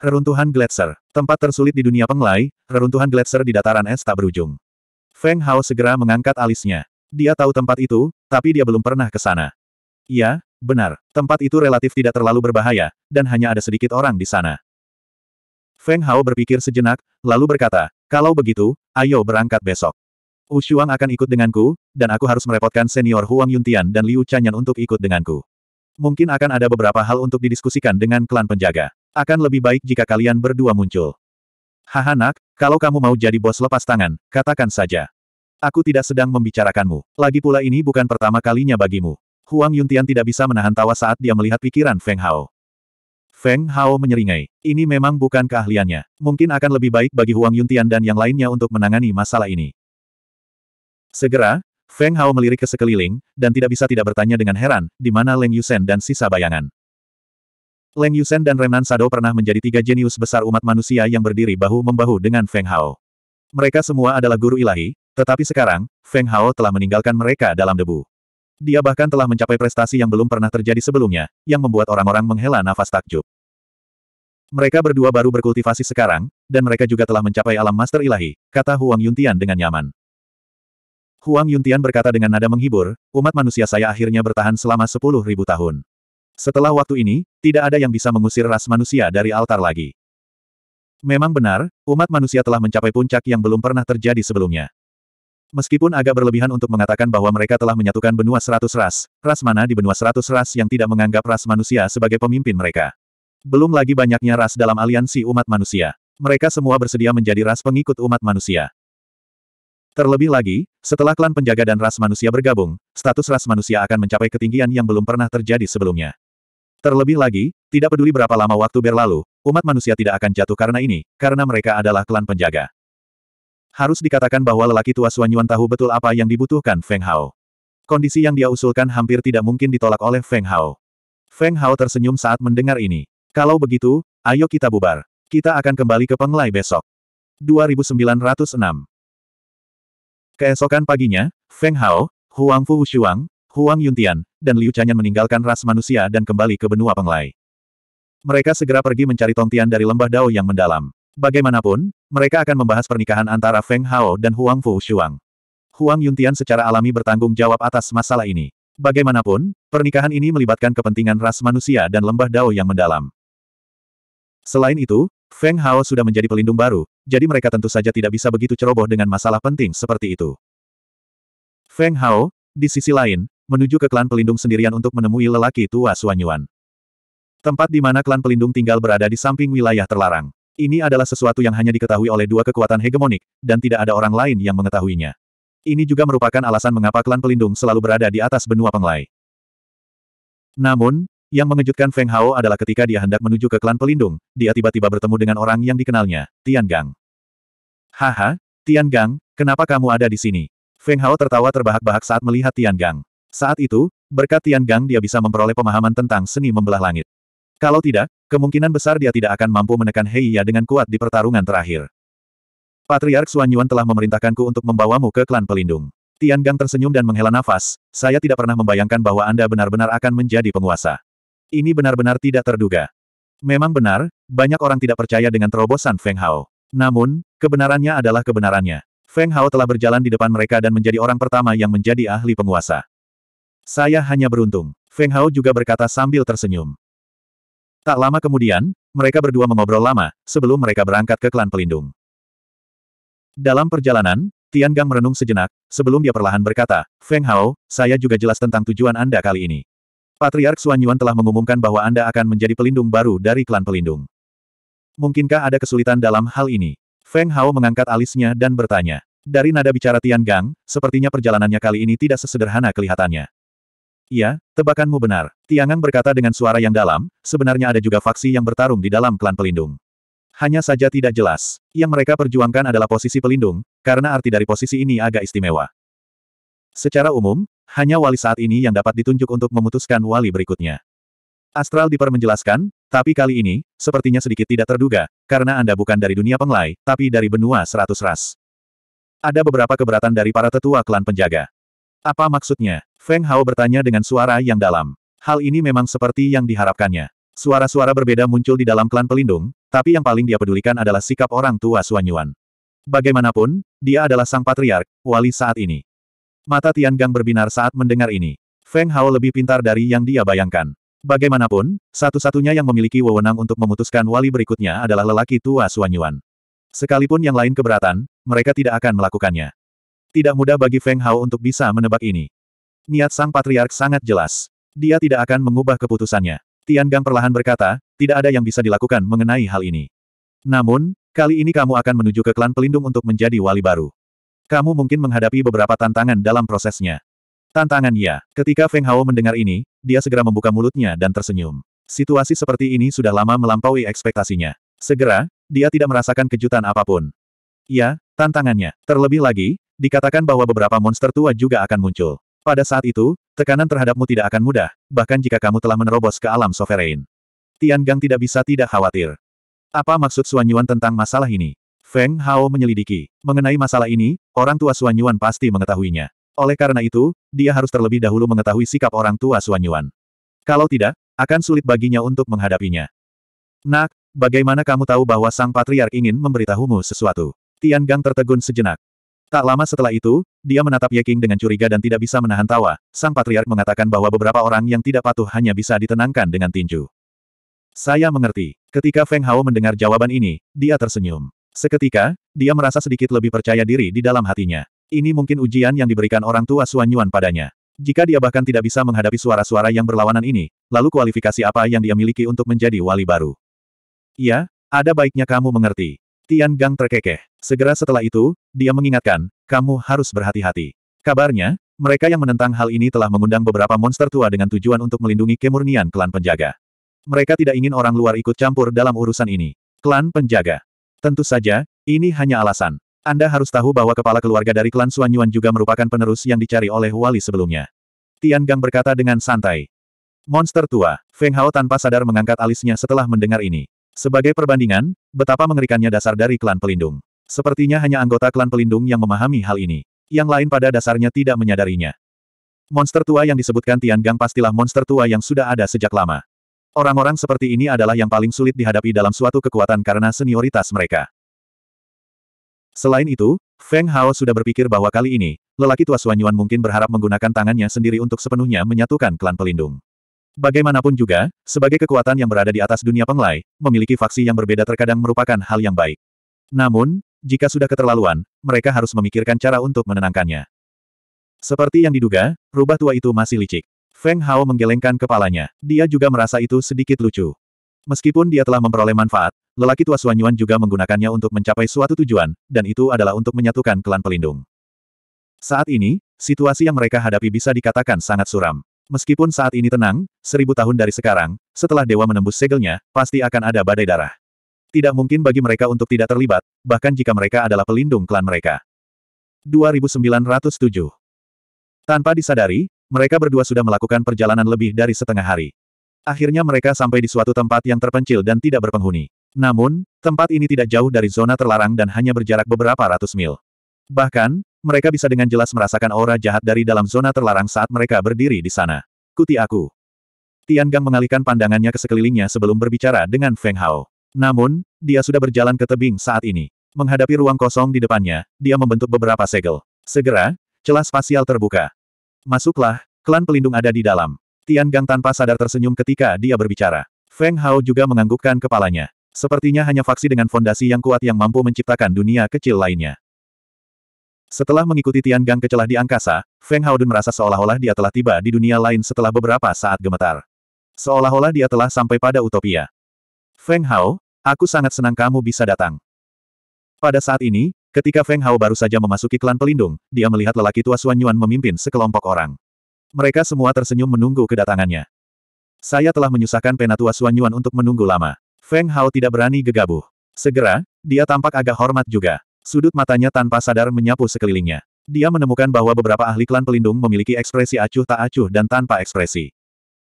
Reruntuhan Gletser. Tempat tersulit di dunia penglai, reruntuhan Gletser di dataran es tak berujung. Feng Hao segera mengangkat alisnya. Dia tahu tempat itu, tapi dia belum pernah ke sana. Ya, benar. Tempat itu relatif tidak terlalu berbahaya, dan hanya ada sedikit orang di sana. Feng Hao berpikir sejenak, lalu berkata, kalau begitu, ayo berangkat besok. Wu Shuang akan ikut denganku, dan aku harus merepotkan senior Huang Yuntian dan Liu Chanyan untuk ikut denganku. Mungkin akan ada beberapa hal untuk didiskusikan dengan klan penjaga. Akan lebih baik jika kalian berdua muncul. Haha nak, kalau kamu mau jadi bos lepas tangan, katakan saja. Aku tidak sedang membicarakanmu. Lagi pula ini bukan pertama kalinya bagimu. Huang Yuntian tidak bisa menahan tawa saat dia melihat pikiran Feng Hao. Feng Hao menyeringai. Ini memang bukan keahliannya. Mungkin akan lebih baik bagi Huang Yuntian dan yang lainnya untuk menangani masalah ini. Segera, Feng Hao melirik ke sekeliling, dan tidak bisa tidak bertanya dengan heran, di mana Leng Yusen dan sisa bayangan. Leng Yusen dan Renan Sado pernah menjadi tiga jenius besar umat manusia yang berdiri bahu-membahu dengan Feng Hao. Mereka semua adalah guru ilahi, tetapi sekarang, Feng Hao telah meninggalkan mereka dalam debu. Dia bahkan telah mencapai prestasi yang belum pernah terjadi sebelumnya, yang membuat orang-orang menghela nafas takjub. Mereka berdua baru berkultivasi sekarang, dan mereka juga telah mencapai alam master ilahi, kata Huang Yuntian dengan nyaman. Huang Yuntian berkata dengan nada menghibur, umat manusia saya akhirnya bertahan selama sepuluh ribu tahun. Setelah waktu ini, tidak ada yang bisa mengusir ras manusia dari altar lagi. Memang benar, umat manusia telah mencapai puncak yang belum pernah terjadi sebelumnya. Meskipun agak berlebihan untuk mengatakan bahwa mereka telah menyatukan benua seratus ras, ras mana di benua seratus ras yang tidak menganggap ras manusia sebagai pemimpin mereka. Belum lagi banyaknya ras dalam aliansi umat manusia. Mereka semua bersedia menjadi ras pengikut umat manusia. Terlebih lagi, setelah klan penjaga dan ras manusia bergabung, status ras manusia akan mencapai ketinggian yang belum pernah terjadi sebelumnya. Terlebih lagi, tidak peduli berapa lama waktu berlalu, umat manusia tidak akan jatuh karena ini, karena mereka adalah klan penjaga. Harus dikatakan bahwa lelaki tua Suanyuan Yuan tahu betul apa yang dibutuhkan Feng Hao. Kondisi yang dia usulkan hampir tidak mungkin ditolak oleh Feng Hao. Feng Hao tersenyum saat mendengar ini. Kalau begitu, ayo kita bubar. Kita akan kembali ke Penglai besok. 2906 Keesokan paginya, Feng Hao, Huang Fu Shuang, Huang Yuntian, dan Liu Chanyan meninggalkan ras manusia dan kembali ke benua penglai. Mereka segera pergi mencari Tongtian dari lembah Dao yang mendalam. Bagaimanapun, mereka akan membahas pernikahan antara Feng Hao dan Huang Fu Shuang. Huang Yuntian secara alami bertanggung jawab atas masalah ini. Bagaimanapun, pernikahan ini melibatkan kepentingan ras manusia dan lembah Dao yang mendalam. Selain itu, Feng Hao sudah menjadi pelindung baru, jadi mereka tentu saja tidak bisa begitu ceroboh dengan masalah penting seperti itu. Feng Hao, di sisi lain, menuju ke klan pelindung sendirian untuk menemui lelaki tua Suanyuan. Tempat di mana klan pelindung tinggal berada di samping wilayah terlarang. Ini adalah sesuatu yang hanya diketahui oleh dua kekuatan hegemonik, dan tidak ada orang lain yang mengetahuinya. Ini juga merupakan alasan mengapa klan pelindung selalu berada di atas benua penglai. Namun, yang mengejutkan Feng Hao adalah ketika dia hendak menuju ke klan pelindung, dia tiba-tiba bertemu dengan orang yang dikenalnya, Tian Gang. Haha, Tian Gang, kenapa kamu ada di sini? Feng Hao tertawa terbahak-bahak saat melihat Tian Gang. Saat itu, berkat Tian Gang dia bisa memperoleh pemahaman tentang seni membelah langit. Kalau tidak, kemungkinan besar dia tidak akan mampu menekan Hei Heiya dengan kuat di pertarungan terakhir. Patriark Xuan Yuan telah memerintahkanku untuk membawamu ke klan pelindung. Tian Gang tersenyum dan menghela nafas, saya tidak pernah membayangkan bahwa Anda benar-benar akan menjadi penguasa. Ini benar-benar tidak terduga. Memang benar, banyak orang tidak percaya dengan terobosan Feng Hao. Namun, kebenarannya adalah kebenarannya. Feng Hao telah berjalan di depan mereka dan menjadi orang pertama yang menjadi ahli penguasa. Saya hanya beruntung. Feng Hao juga berkata sambil tersenyum. Tak lama kemudian, mereka berdua mengobrol lama, sebelum mereka berangkat ke klan pelindung. Dalam perjalanan, Tian Gang merenung sejenak, sebelum dia perlahan berkata, Feng Hao, saya juga jelas tentang tujuan Anda kali ini. Patriark Xuan Yuan telah mengumumkan bahwa Anda akan menjadi pelindung baru dari klan pelindung. Mungkinkah ada kesulitan dalam hal ini? Feng Hao mengangkat alisnya dan bertanya. Dari nada bicara Tian Gang, sepertinya perjalanannya kali ini tidak sesederhana kelihatannya. Iya, tebakanmu benar. Tiangan berkata dengan suara yang dalam, sebenarnya ada juga faksi yang bertarung di dalam klan pelindung. Hanya saja tidak jelas. Yang mereka perjuangkan adalah posisi pelindung, karena arti dari posisi ini agak istimewa. Secara umum, hanya wali saat ini yang dapat ditunjuk untuk memutuskan wali berikutnya. Astral Diper menjelaskan, tapi kali ini, sepertinya sedikit tidak terduga, karena Anda bukan dari dunia penglai, tapi dari benua seratus ras. Ada beberapa keberatan dari para tetua klan penjaga. Apa maksudnya? Feng Hao bertanya dengan suara yang dalam. Hal ini memang seperti yang diharapkannya. Suara-suara berbeda muncul di dalam klan pelindung, tapi yang paling dia pedulikan adalah sikap orang tua Suanyuan. Bagaimanapun, dia adalah sang patriark, wali saat ini. Mata Tian Gang berbinar saat mendengar ini. Feng Hao lebih pintar dari yang dia bayangkan. Bagaimanapun, satu-satunya yang memiliki wewenang untuk memutuskan wali berikutnya adalah lelaki tua Suanyuan. Sekalipun yang lain keberatan, mereka tidak akan melakukannya. Tidak mudah bagi Feng Hao untuk bisa menebak ini. Niat sang patriark sangat jelas. Dia tidak akan mengubah keputusannya. Tian Gang perlahan berkata, tidak ada yang bisa dilakukan mengenai hal ini. Namun, kali ini kamu akan menuju ke klan pelindung untuk menjadi wali baru. Kamu mungkin menghadapi beberapa tantangan dalam prosesnya. Tantangan ya. Ketika Feng Hao mendengar ini, dia segera membuka mulutnya dan tersenyum. Situasi seperti ini sudah lama melampaui ekspektasinya. Segera, dia tidak merasakan kejutan apapun. Ya, tantangannya. Terlebih lagi, dikatakan bahwa beberapa monster tua juga akan muncul. Pada saat itu, tekanan terhadapmu tidak akan mudah, bahkan jika kamu telah menerobos ke alam sovereign. Tian Gang tidak bisa tidak khawatir. Apa maksud Suanyuan tentang masalah ini? Feng Hao menyelidiki. Mengenai masalah ini, orang tua Suanyuan pasti mengetahuinya. Oleh karena itu, dia harus terlebih dahulu mengetahui sikap orang tua Suanyuan. Kalau tidak, akan sulit baginya untuk menghadapinya. Nak, bagaimana kamu tahu bahwa sang patriark ingin memberitahumu sesuatu? Tian Gang tertegun sejenak. Tak lama setelah itu, dia menatap Ye King dengan curiga dan tidak bisa menahan tawa. Sang Patriark mengatakan bahwa beberapa orang yang tidak patuh hanya bisa ditenangkan dengan tinju. Saya mengerti. Ketika Feng Hao mendengar jawaban ini, dia tersenyum. Seketika, dia merasa sedikit lebih percaya diri di dalam hatinya. Ini mungkin ujian yang diberikan orang tua Suan Yuan padanya. Jika dia bahkan tidak bisa menghadapi suara-suara yang berlawanan ini, lalu kualifikasi apa yang dia miliki untuk menjadi wali baru? Ya, ada baiknya kamu mengerti. Tian Gang terkekeh. Segera setelah itu, dia mengingatkan, kamu harus berhati-hati. Kabarnya, mereka yang menentang hal ini telah mengundang beberapa monster tua dengan tujuan untuk melindungi kemurnian klan penjaga. Mereka tidak ingin orang luar ikut campur dalam urusan ini. Klan penjaga. Tentu saja, ini hanya alasan. Anda harus tahu bahwa kepala keluarga dari klan Suan Yuan juga merupakan penerus yang dicari oleh wali sebelumnya. Tian Gang berkata dengan santai. Monster tua, Feng Hao tanpa sadar mengangkat alisnya setelah mendengar ini. Sebagai perbandingan, betapa mengerikannya dasar dari klan pelindung. Sepertinya hanya anggota klan pelindung yang memahami hal ini. Yang lain pada dasarnya tidak menyadarinya. Monster tua yang disebutkan Tian Gang pastilah monster tua yang sudah ada sejak lama. Orang-orang seperti ini adalah yang paling sulit dihadapi dalam suatu kekuatan karena senioritas mereka. Selain itu, Feng Hao sudah berpikir bahwa kali ini, lelaki tua Suanyuan mungkin berharap menggunakan tangannya sendiri untuk sepenuhnya menyatukan klan pelindung. Bagaimanapun juga, sebagai kekuatan yang berada di atas dunia penglai, memiliki faksi yang berbeda terkadang merupakan hal yang baik. Namun, jika sudah keterlaluan, mereka harus memikirkan cara untuk menenangkannya. Seperti yang diduga, rubah tua itu masih licik. Feng Hao menggelengkan kepalanya. Dia juga merasa itu sedikit lucu. Meskipun dia telah memperoleh manfaat, lelaki tua Suanyuan juga menggunakannya untuk mencapai suatu tujuan, dan itu adalah untuk menyatukan klan pelindung. Saat ini, situasi yang mereka hadapi bisa dikatakan sangat suram. Meskipun saat ini tenang, seribu tahun dari sekarang, setelah dewa menembus segelnya, pasti akan ada badai darah. Tidak mungkin bagi mereka untuk tidak terlibat, bahkan jika mereka adalah pelindung klan mereka. 2907 Tanpa disadari, mereka berdua sudah melakukan perjalanan lebih dari setengah hari. Akhirnya mereka sampai di suatu tempat yang terpencil dan tidak berpenghuni. Namun, tempat ini tidak jauh dari zona terlarang dan hanya berjarak beberapa ratus mil. Bahkan, mereka bisa dengan jelas merasakan aura jahat dari dalam zona terlarang saat mereka berdiri di sana. Kuti aku. Tian Gang mengalihkan pandangannya ke sekelilingnya sebelum berbicara dengan Feng Hao. Namun, dia sudah berjalan ke tebing saat ini. Menghadapi ruang kosong di depannya, dia membentuk beberapa segel. Segera, celah spasial terbuka. Masuklah, klan pelindung ada di dalam. Tian Gang tanpa sadar tersenyum ketika dia berbicara. Feng Hao juga menganggukkan kepalanya. Sepertinya hanya faksi dengan fondasi yang kuat yang mampu menciptakan dunia kecil lainnya. Setelah mengikuti Tian Gang ke celah di angkasa, Feng Haodun merasa seolah-olah dia telah tiba di dunia lain setelah beberapa saat gemetar. Seolah-olah dia telah sampai pada utopia. Feng Hao, aku sangat senang kamu bisa datang. Pada saat ini, ketika Feng Hao baru saja memasuki klan pelindung, dia melihat lelaki tua Suan Yuan memimpin sekelompok orang. Mereka semua tersenyum menunggu kedatangannya. Saya telah menyusahkan penatua Suan Yuan untuk menunggu lama. Feng Hao tidak berani gegabah. Segera, dia tampak agak hormat juga. Sudut matanya tanpa sadar menyapu sekelilingnya. Dia menemukan bahwa beberapa ahli klan pelindung memiliki ekspresi acuh tak acuh dan tanpa ekspresi.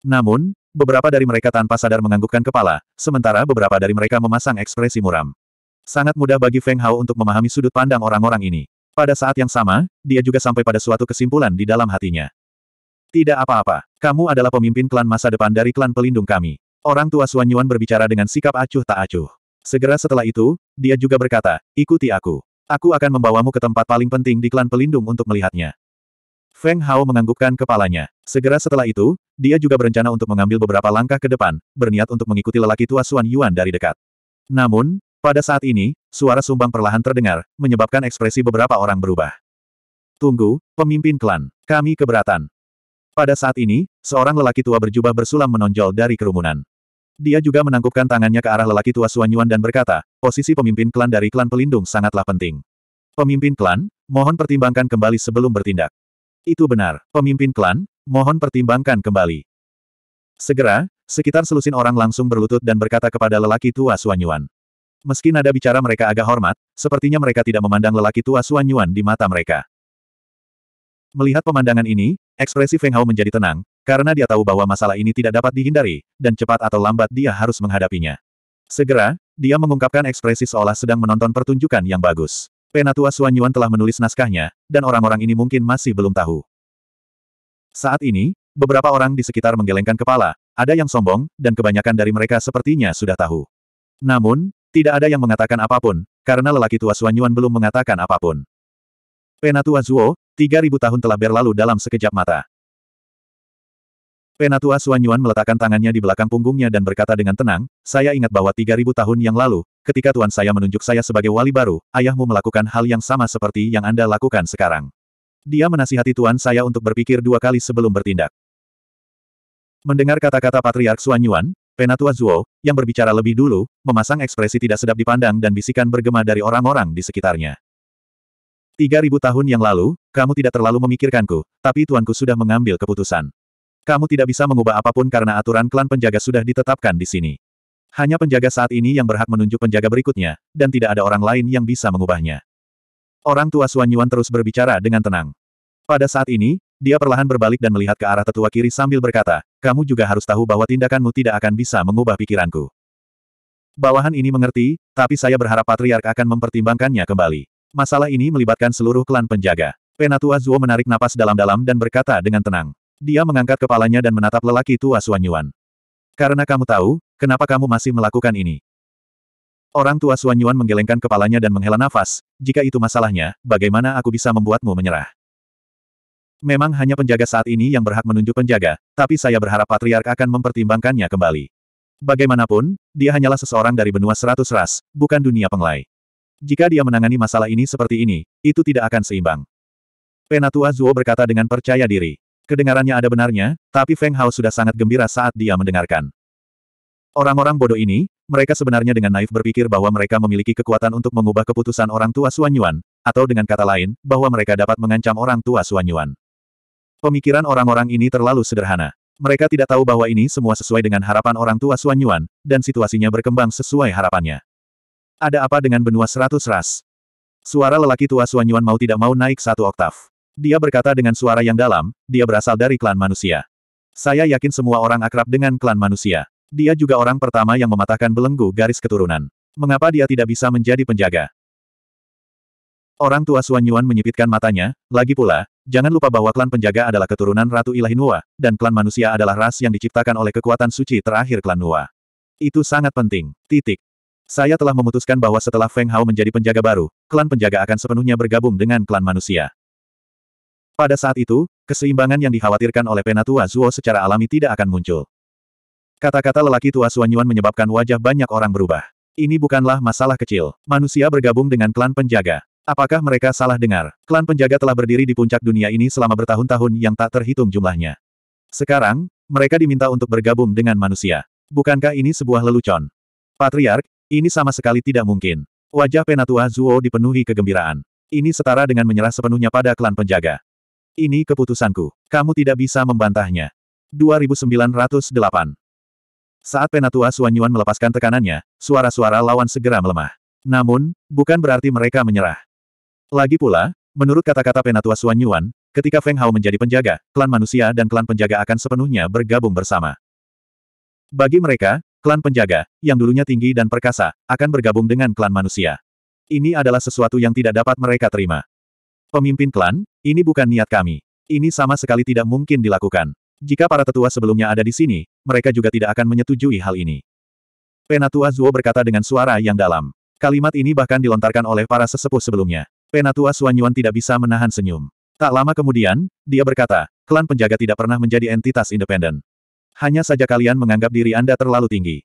Namun, beberapa dari mereka tanpa sadar menganggukkan kepala, sementara beberapa dari mereka memasang ekspresi muram. Sangat mudah bagi Feng Hao untuk memahami sudut pandang orang-orang ini. Pada saat yang sama, dia juga sampai pada suatu kesimpulan di dalam hatinya. Tidak apa-apa, kamu adalah pemimpin klan masa depan dari klan pelindung kami. Orang tua Suan Yuan berbicara dengan sikap acuh tak acuh. Segera setelah itu, dia juga berkata, ikuti aku. Aku akan membawamu ke tempat paling penting di klan pelindung untuk melihatnya. Feng Hao menganggukkan kepalanya. Segera setelah itu, dia juga berencana untuk mengambil beberapa langkah ke depan, berniat untuk mengikuti lelaki tua Suan Yuan dari dekat. Namun, pada saat ini, suara sumbang perlahan terdengar, menyebabkan ekspresi beberapa orang berubah. Tunggu, pemimpin klan. Kami keberatan. Pada saat ini, seorang lelaki tua berjubah bersulam menonjol dari kerumunan. Dia juga menangkupkan tangannya ke arah lelaki tua Suanyuan dan berkata, posisi pemimpin klan dari klan pelindung sangatlah penting. Pemimpin klan, mohon pertimbangkan kembali sebelum bertindak. Itu benar, pemimpin klan, mohon pertimbangkan kembali. Segera, sekitar selusin orang langsung berlutut dan berkata kepada lelaki tua Suanyuan. Meski nada bicara mereka agak hormat, sepertinya mereka tidak memandang lelaki tua Suanyuan di mata mereka. Melihat pemandangan ini, ekspresi Feng Hao menjadi tenang, karena dia tahu bahwa masalah ini tidak dapat dihindari, dan cepat atau lambat dia harus menghadapinya. Segera, dia mengungkapkan ekspresi seolah sedang menonton pertunjukan yang bagus. Penatua Suan Yuan telah menulis naskahnya, dan orang-orang ini mungkin masih belum tahu. Saat ini, beberapa orang di sekitar menggelengkan kepala, ada yang sombong, dan kebanyakan dari mereka sepertinya sudah tahu. Namun, tidak ada yang mengatakan apapun, karena lelaki tua Suan Yuan belum mengatakan apapun. Penatua Zuo, 3000 tahun telah berlalu dalam sekejap mata. Penatua Suan Yuan meletakkan tangannya di belakang punggungnya dan berkata dengan tenang, saya ingat bahwa 3000 tahun yang lalu, ketika Tuan saya menunjuk saya sebagai wali baru, ayahmu melakukan hal yang sama seperti yang Anda lakukan sekarang. Dia menasihati Tuan saya untuk berpikir dua kali sebelum bertindak. Mendengar kata-kata Patriark Suan Yuan, Penatua Zuo, yang berbicara lebih dulu, memasang ekspresi tidak sedap dipandang dan bisikan bergema dari orang-orang di sekitarnya. 3000 tahun yang lalu, kamu tidak terlalu memikirkanku, tapi tuanku sudah mengambil keputusan. Kamu tidak bisa mengubah apapun karena aturan klan penjaga sudah ditetapkan di sini. Hanya penjaga saat ini yang berhak menunjuk penjaga berikutnya, dan tidak ada orang lain yang bisa mengubahnya. Orang tua Suanyuan terus berbicara dengan tenang. Pada saat ini, dia perlahan berbalik dan melihat ke arah tetua kiri sambil berkata, kamu juga harus tahu bahwa tindakanmu tidak akan bisa mengubah pikiranku. Bawahan ini mengerti, tapi saya berharap Patriark akan mempertimbangkannya kembali. Masalah ini melibatkan seluruh klan penjaga. Penatua Zuo menarik napas dalam-dalam dan berkata dengan tenang. Dia mengangkat kepalanya dan menatap lelaki tua Suan Yuan. Karena kamu tahu, kenapa kamu masih melakukan ini? Orang tua Suan Yuan menggelengkan kepalanya dan menghela nafas, jika itu masalahnya, bagaimana aku bisa membuatmu menyerah? Memang hanya penjaga saat ini yang berhak menunjuk penjaga, tapi saya berharap Patriark akan mempertimbangkannya kembali. Bagaimanapun, dia hanyalah seseorang dari benua seratus ras, bukan dunia penglai. Jika dia menangani masalah ini seperti ini, itu tidak akan seimbang. Penatua Zuo berkata dengan percaya diri. Kedengarannya ada benarnya, tapi Feng Hao sudah sangat gembira saat dia mendengarkan. Orang-orang bodoh ini, mereka sebenarnya dengan naif berpikir bahwa mereka memiliki kekuatan untuk mengubah keputusan orang tua Suan Yuan, atau dengan kata lain, bahwa mereka dapat mengancam orang tua Suan Yuan. Pemikiran orang-orang ini terlalu sederhana. Mereka tidak tahu bahwa ini semua sesuai dengan harapan orang tua Suan Yuan, dan situasinya berkembang sesuai harapannya. Ada apa dengan benua seratus ras? Suara lelaki tua Suan Yuan mau tidak mau naik satu oktav. Dia berkata dengan suara yang dalam, dia berasal dari klan manusia. Saya yakin semua orang akrab dengan klan manusia. Dia juga orang pertama yang mematahkan belenggu garis keturunan. Mengapa dia tidak bisa menjadi penjaga? Orang tua Suan Yuan menyipitkan matanya, lagi pula, jangan lupa bahwa klan penjaga adalah keturunan Ratu Ilahi Nua, dan klan manusia adalah ras yang diciptakan oleh kekuatan suci terakhir klan Nua. Itu sangat penting. Titik. Saya telah memutuskan bahwa setelah Feng Hao menjadi penjaga baru, klan penjaga akan sepenuhnya bergabung dengan klan manusia. Pada saat itu, keseimbangan yang dikhawatirkan oleh penatua Zuo secara alami tidak akan muncul. Kata-kata lelaki tua Suanyuan menyebabkan wajah banyak orang berubah. Ini bukanlah masalah kecil. Manusia bergabung dengan klan penjaga. Apakah mereka salah dengar? Klan penjaga telah berdiri di puncak dunia ini selama bertahun-tahun yang tak terhitung jumlahnya. Sekarang, mereka diminta untuk bergabung dengan manusia. Bukankah ini sebuah lelucon? Patriark, ini sama sekali tidak mungkin. Wajah penatua Zuo dipenuhi kegembiraan. Ini setara dengan menyerah sepenuhnya pada klan penjaga. Ini keputusanku. Kamu tidak bisa membantahnya. 2908 Saat Penatua Suanyuan melepaskan tekanannya, suara-suara lawan segera melemah. Namun, bukan berarti mereka menyerah. Lagi pula, menurut kata-kata Penatua Suanyuan, ketika Feng Hao menjadi penjaga, klan manusia dan klan penjaga akan sepenuhnya bergabung bersama. Bagi mereka, klan penjaga, yang dulunya tinggi dan perkasa, akan bergabung dengan klan manusia. Ini adalah sesuatu yang tidak dapat mereka terima. Pemimpin klan, ini bukan niat kami. Ini sama sekali tidak mungkin dilakukan. Jika para tetua sebelumnya ada di sini, mereka juga tidak akan menyetujui hal ini. Penatua Zuo berkata dengan suara yang dalam. Kalimat ini bahkan dilontarkan oleh para sesepuh sebelumnya. Penatua Suanyuan tidak bisa menahan senyum. Tak lama kemudian, dia berkata, klan penjaga tidak pernah menjadi entitas independen. Hanya saja kalian menganggap diri Anda terlalu tinggi.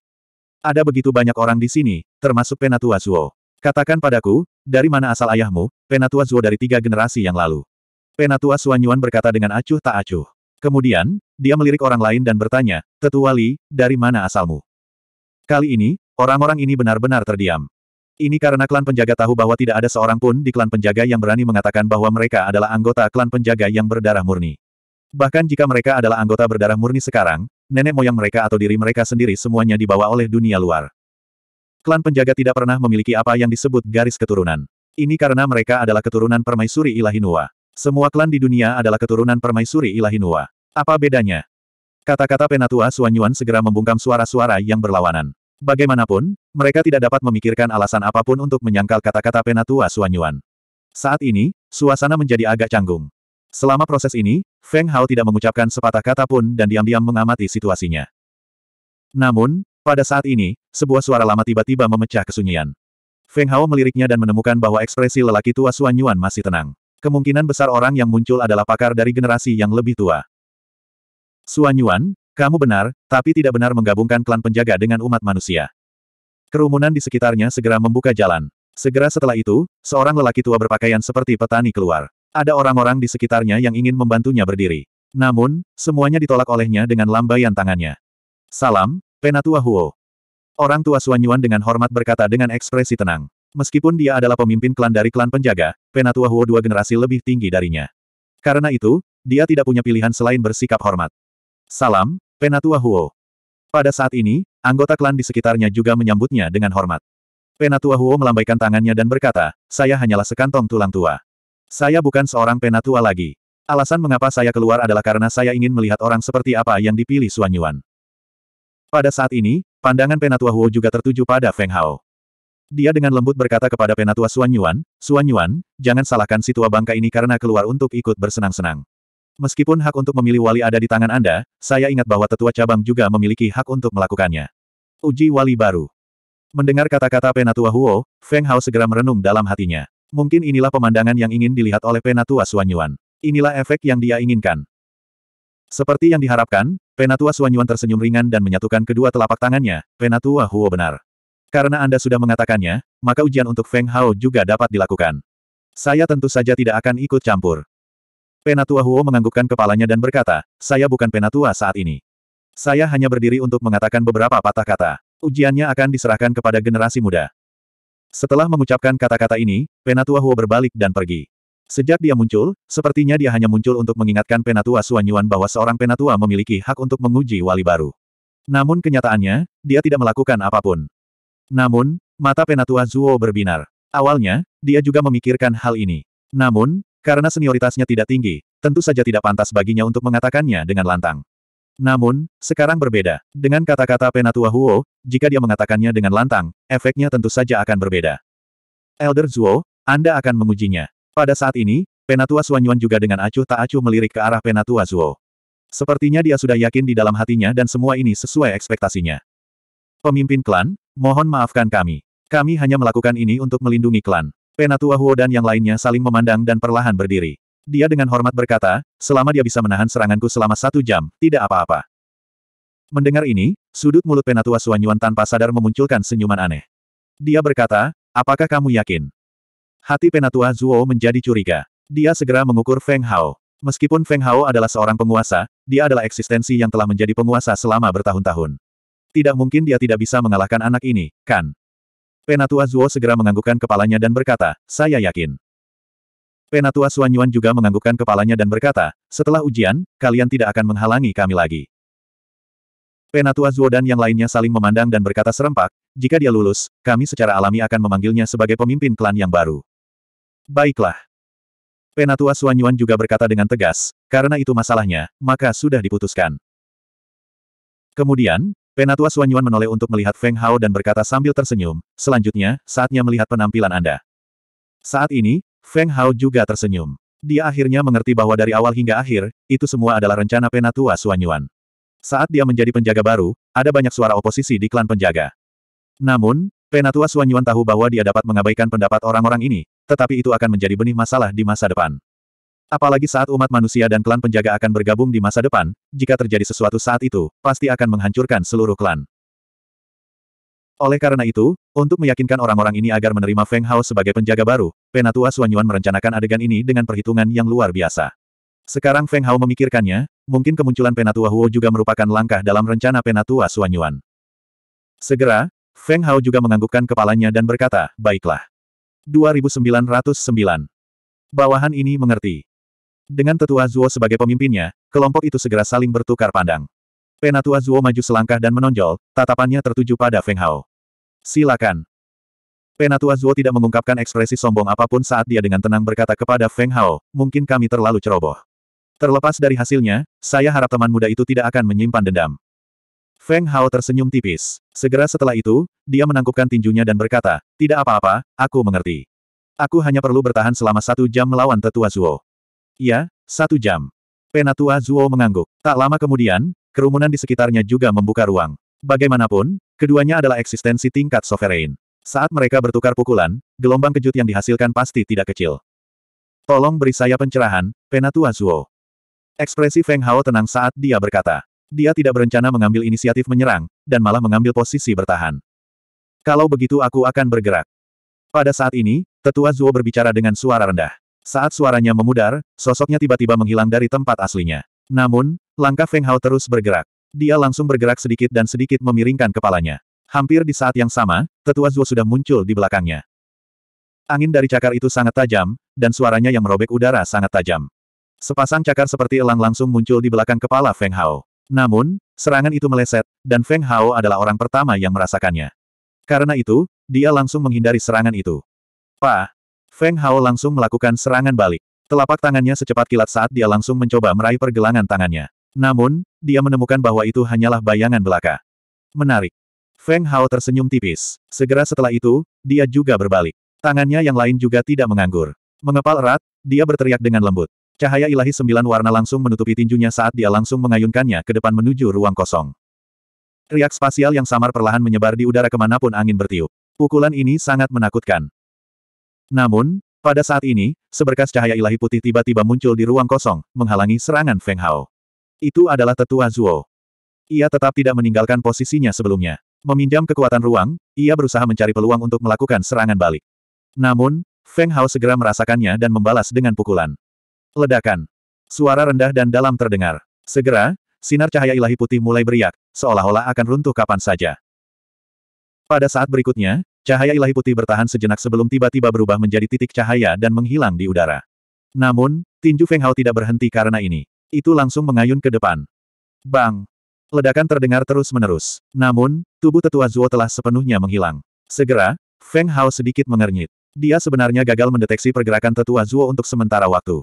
Ada begitu banyak orang di sini, termasuk Penatua Zuo. Katakan padaku, dari mana asal ayahmu, Penatua Zuo dari tiga generasi yang lalu. Penatua Suan Yuan berkata dengan acuh tak acuh. Kemudian, dia melirik orang lain dan bertanya, Tetua Li, dari mana asalmu? Kali ini, orang-orang ini benar-benar terdiam. Ini karena klan penjaga tahu bahwa tidak ada seorang pun di klan penjaga yang berani mengatakan bahwa mereka adalah anggota klan penjaga yang berdarah murni. Bahkan jika mereka adalah anggota berdarah murni sekarang, nenek moyang mereka atau diri mereka sendiri semuanya dibawa oleh dunia luar. Klan penjaga tidak pernah memiliki apa yang disebut garis keturunan. Ini karena mereka adalah keturunan permaisuri Ilahinua. Semua klan di dunia adalah keturunan permaisuri Ilahinua. Apa bedanya? Kata-kata Penatua Suanyuan segera membungkam suara-suara yang berlawanan. Bagaimanapun, mereka tidak dapat memikirkan alasan apapun untuk menyangkal kata-kata Penatua Suanyuan. Saat ini, suasana menjadi agak canggung. Selama proses ini, Feng Hao tidak mengucapkan sepatah kata pun dan diam-diam mengamati situasinya. Namun, pada saat ini, sebuah suara lama tiba-tiba memecah kesunyian. Feng Hao meliriknya dan menemukan bahwa ekspresi lelaki tua Suanyuan Yuan masih tenang. Kemungkinan besar orang yang muncul adalah pakar dari generasi yang lebih tua. Suanyuan, Yuan, kamu benar, tapi tidak benar menggabungkan klan penjaga dengan umat manusia. Kerumunan di sekitarnya segera membuka jalan. Segera setelah itu, seorang lelaki tua berpakaian seperti petani keluar. Ada orang-orang di sekitarnya yang ingin membantunya berdiri. Namun, semuanya ditolak olehnya dengan lambaian tangannya. Salam, Penatua Huo. Orang tua Suanyuan dengan hormat berkata dengan ekspresi tenang. Meskipun dia adalah pemimpin klan dari klan penjaga, Penatua Huo dua generasi lebih tinggi darinya. Karena itu, dia tidak punya pilihan selain bersikap hormat. Salam, Penatua Huo. Pada saat ini, anggota klan di sekitarnya juga menyambutnya dengan hormat. Penatua Huo melambaikan tangannya dan berkata, saya hanyalah sekantong tulang tua. Saya bukan seorang penatua lagi. Alasan mengapa saya keluar adalah karena saya ingin melihat orang seperti apa yang dipilih Suanyuan. Pada saat ini, pandangan Penatua Huo juga tertuju pada Feng Hao. Dia dengan lembut berkata kepada Penatua Suan Yuan, Suan Yuan, jangan salahkan si tua bangka ini karena keluar untuk ikut bersenang-senang. Meskipun hak untuk memilih wali ada di tangan Anda, saya ingat bahwa tetua cabang juga memiliki hak untuk melakukannya. Uji wali baru. Mendengar kata-kata Penatua Huo, Feng Hao segera merenung dalam hatinya. Mungkin inilah pemandangan yang ingin dilihat oleh Penatua Suan Yuan. Inilah efek yang dia inginkan. Seperti yang diharapkan, Penatua Suanyuan tersenyum ringan dan menyatukan kedua telapak tangannya, Penatua Huo benar. Karena Anda sudah mengatakannya, maka ujian untuk Feng Hao juga dapat dilakukan. Saya tentu saja tidak akan ikut campur. Penatua Huo menganggukkan kepalanya dan berkata, saya bukan Penatua saat ini. Saya hanya berdiri untuk mengatakan beberapa patah kata. Ujiannya akan diserahkan kepada generasi muda. Setelah mengucapkan kata-kata ini, Penatua Huo berbalik dan pergi. Sejak dia muncul, sepertinya dia hanya muncul untuk mengingatkan Penatua Suanyuan bahwa seorang Penatua memiliki hak untuk menguji wali baru. Namun kenyataannya, dia tidak melakukan apapun. Namun, mata Penatua Zuo berbinar. Awalnya, dia juga memikirkan hal ini. Namun, karena senioritasnya tidak tinggi, tentu saja tidak pantas baginya untuk mengatakannya dengan lantang. Namun, sekarang berbeda. Dengan kata-kata Penatua Huo, jika dia mengatakannya dengan lantang, efeknya tentu saja akan berbeda. Elder Zuo, Anda akan mengujinya. Pada saat ini, Penatua Suanyuan juga dengan acuh tak acuh melirik ke arah Penatua Zuo. Sepertinya dia sudah yakin di dalam hatinya dan semua ini sesuai ekspektasinya. Pemimpin klan, mohon maafkan kami. Kami hanya melakukan ini untuk melindungi klan. Penatua Huo dan yang lainnya saling memandang dan perlahan berdiri. Dia dengan hormat berkata, selama dia bisa menahan seranganku selama satu jam, tidak apa-apa. Mendengar ini, sudut mulut Penatua Suanyuan tanpa sadar memunculkan senyuman aneh. Dia berkata, apakah kamu yakin? Hati Penatua Zuo menjadi curiga. Dia segera mengukur Feng Hao. Meskipun Feng Hao adalah seorang penguasa, dia adalah eksistensi yang telah menjadi penguasa selama bertahun-tahun. Tidak mungkin dia tidak bisa mengalahkan anak ini, kan? Penatua Zuo segera menganggukkan kepalanya dan berkata, saya yakin. Penatua Suanyuan juga menganggukkan kepalanya dan berkata, setelah ujian, kalian tidak akan menghalangi kami lagi. Penatua Zuo dan yang lainnya saling memandang dan berkata serempak, jika dia lulus, kami secara alami akan memanggilnya sebagai pemimpin klan yang baru. Baiklah. Penatua Suanyuan juga berkata dengan tegas, karena itu masalahnya, maka sudah diputuskan. Kemudian, Penatua Suanyuan menoleh untuk melihat Feng Hao dan berkata sambil tersenyum, selanjutnya, saatnya melihat penampilan Anda. Saat ini, Feng Hao juga tersenyum. Dia akhirnya mengerti bahwa dari awal hingga akhir, itu semua adalah rencana Penatua Suanyuan. Saat dia menjadi penjaga baru, ada banyak suara oposisi di klan penjaga. Namun, Penatua Suanyuan tahu bahwa dia dapat mengabaikan pendapat orang-orang ini, tetapi itu akan menjadi benih masalah di masa depan. Apalagi saat umat manusia dan klan penjaga akan bergabung di masa depan, jika terjadi sesuatu saat itu, pasti akan menghancurkan seluruh klan. Oleh karena itu, untuk meyakinkan orang-orang ini agar menerima Feng Hao sebagai penjaga baru, Penatua Yuan merencanakan adegan ini dengan perhitungan yang luar biasa. Sekarang Feng Hao memikirkannya, mungkin kemunculan Penatua Huo juga merupakan langkah dalam rencana Penatua Yuan. Segera, Feng Hao juga menganggukkan kepalanya dan berkata, baiklah. 2909. Bawahan ini mengerti. Dengan tetua Zuo sebagai pemimpinnya, kelompok itu segera saling bertukar pandang. Penatua Zuo maju selangkah dan menonjol, tatapannya tertuju pada Feng Hao. Silakan. Penatua Zuo tidak mengungkapkan ekspresi sombong apapun saat dia dengan tenang berkata kepada Feng Hao, mungkin kami terlalu ceroboh. Terlepas dari hasilnya, saya harap teman muda itu tidak akan menyimpan dendam. Feng Hao tersenyum tipis. Segera setelah itu, dia menangkupkan tinjunya dan berkata, Tidak apa-apa, aku mengerti. Aku hanya perlu bertahan selama satu jam melawan tetua Zuo. Ya, satu jam. Penatua Zuo mengangguk. Tak lama kemudian, kerumunan di sekitarnya juga membuka ruang. Bagaimanapun, keduanya adalah eksistensi tingkat sovereign. Saat mereka bertukar pukulan, gelombang kejut yang dihasilkan pasti tidak kecil. Tolong beri saya pencerahan, Penatua Zuo. Ekspresi Feng Hao tenang saat dia berkata dia tidak berencana mengambil inisiatif menyerang, dan malah mengambil posisi bertahan. Kalau begitu aku akan bergerak. Pada saat ini, tetua Zuo berbicara dengan suara rendah. Saat suaranya memudar, sosoknya tiba-tiba menghilang dari tempat aslinya. Namun, langkah Feng Hao terus bergerak. Dia langsung bergerak sedikit dan sedikit memiringkan kepalanya. Hampir di saat yang sama, tetua Zuo sudah muncul di belakangnya. Angin dari cakar itu sangat tajam, dan suaranya yang merobek udara sangat tajam. Sepasang cakar seperti elang langsung muncul di belakang kepala Feng Hao. Namun, serangan itu meleset, dan Feng Hao adalah orang pertama yang merasakannya. Karena itu, dia langsung menghindari serangan itu. Pa! Feng Hao langsung melakukan serangan balik. Telapak tangannya secepat kilat saat dia langsung mencoba meraih pergelangan tangannya. Namun, dia menemukan bahwa itu hanyalah bayangan belaka. Menarik. Feng Hao tersenyum tipis. Segera setelah itu, dia juga berbalik. Tangannya yang lain juga tidak menganggur. Mengepal erat, dia berteriak dengan lembut. Cahaya ilahi sembilan warna langsung menutupi tinjunya saat dia langsung mengayunkannya ke depan menuju ruang kosong. Riak spasial yang samar perlahan menyebar di udara kemanapun angin bertiup. Pukulan ini sangat menakutkan. Namun, pada saat ini, seberkas cahaya ilahi putih tiba-tiba muncul di ruang kosong, menghalangi serangan Feng Hao. Itu adalah tetua Zuo. Ia tetap tidak meninggalkan posisinya sebelumnya. Meminjam kekuatan ruang, ia berusaha mencari peluang untuk melakukan serangan balik. Namun, Feng Hao segera merasakannya dan membalas dengan pukulan. Ledakan. Suara rendah dan dalam terdengar. Segera, sinar cahaya ilahi putih mulai beriak, seolah-olah akan runtuh kapan saja. Pada saat berikutnya, cahaya ilahi putih bertahan sejenak sebelum tiba-tiba berubah menjadi titik cahaya dan menghilang di udara. Namun, tinju Feng Hao tidak berhenti karena ini. Itu langsung mengayun ke depan. Bang! Ledakan terdengar terus-menerus. Namun, tubuh tetua Zuo telah sepenuhnya menghilang. Segera, Feng Hao sedikit mengernyit. Dia sebenarnya gagal mendeteksi pergerakan tetua Zuo untuk sementara waktu.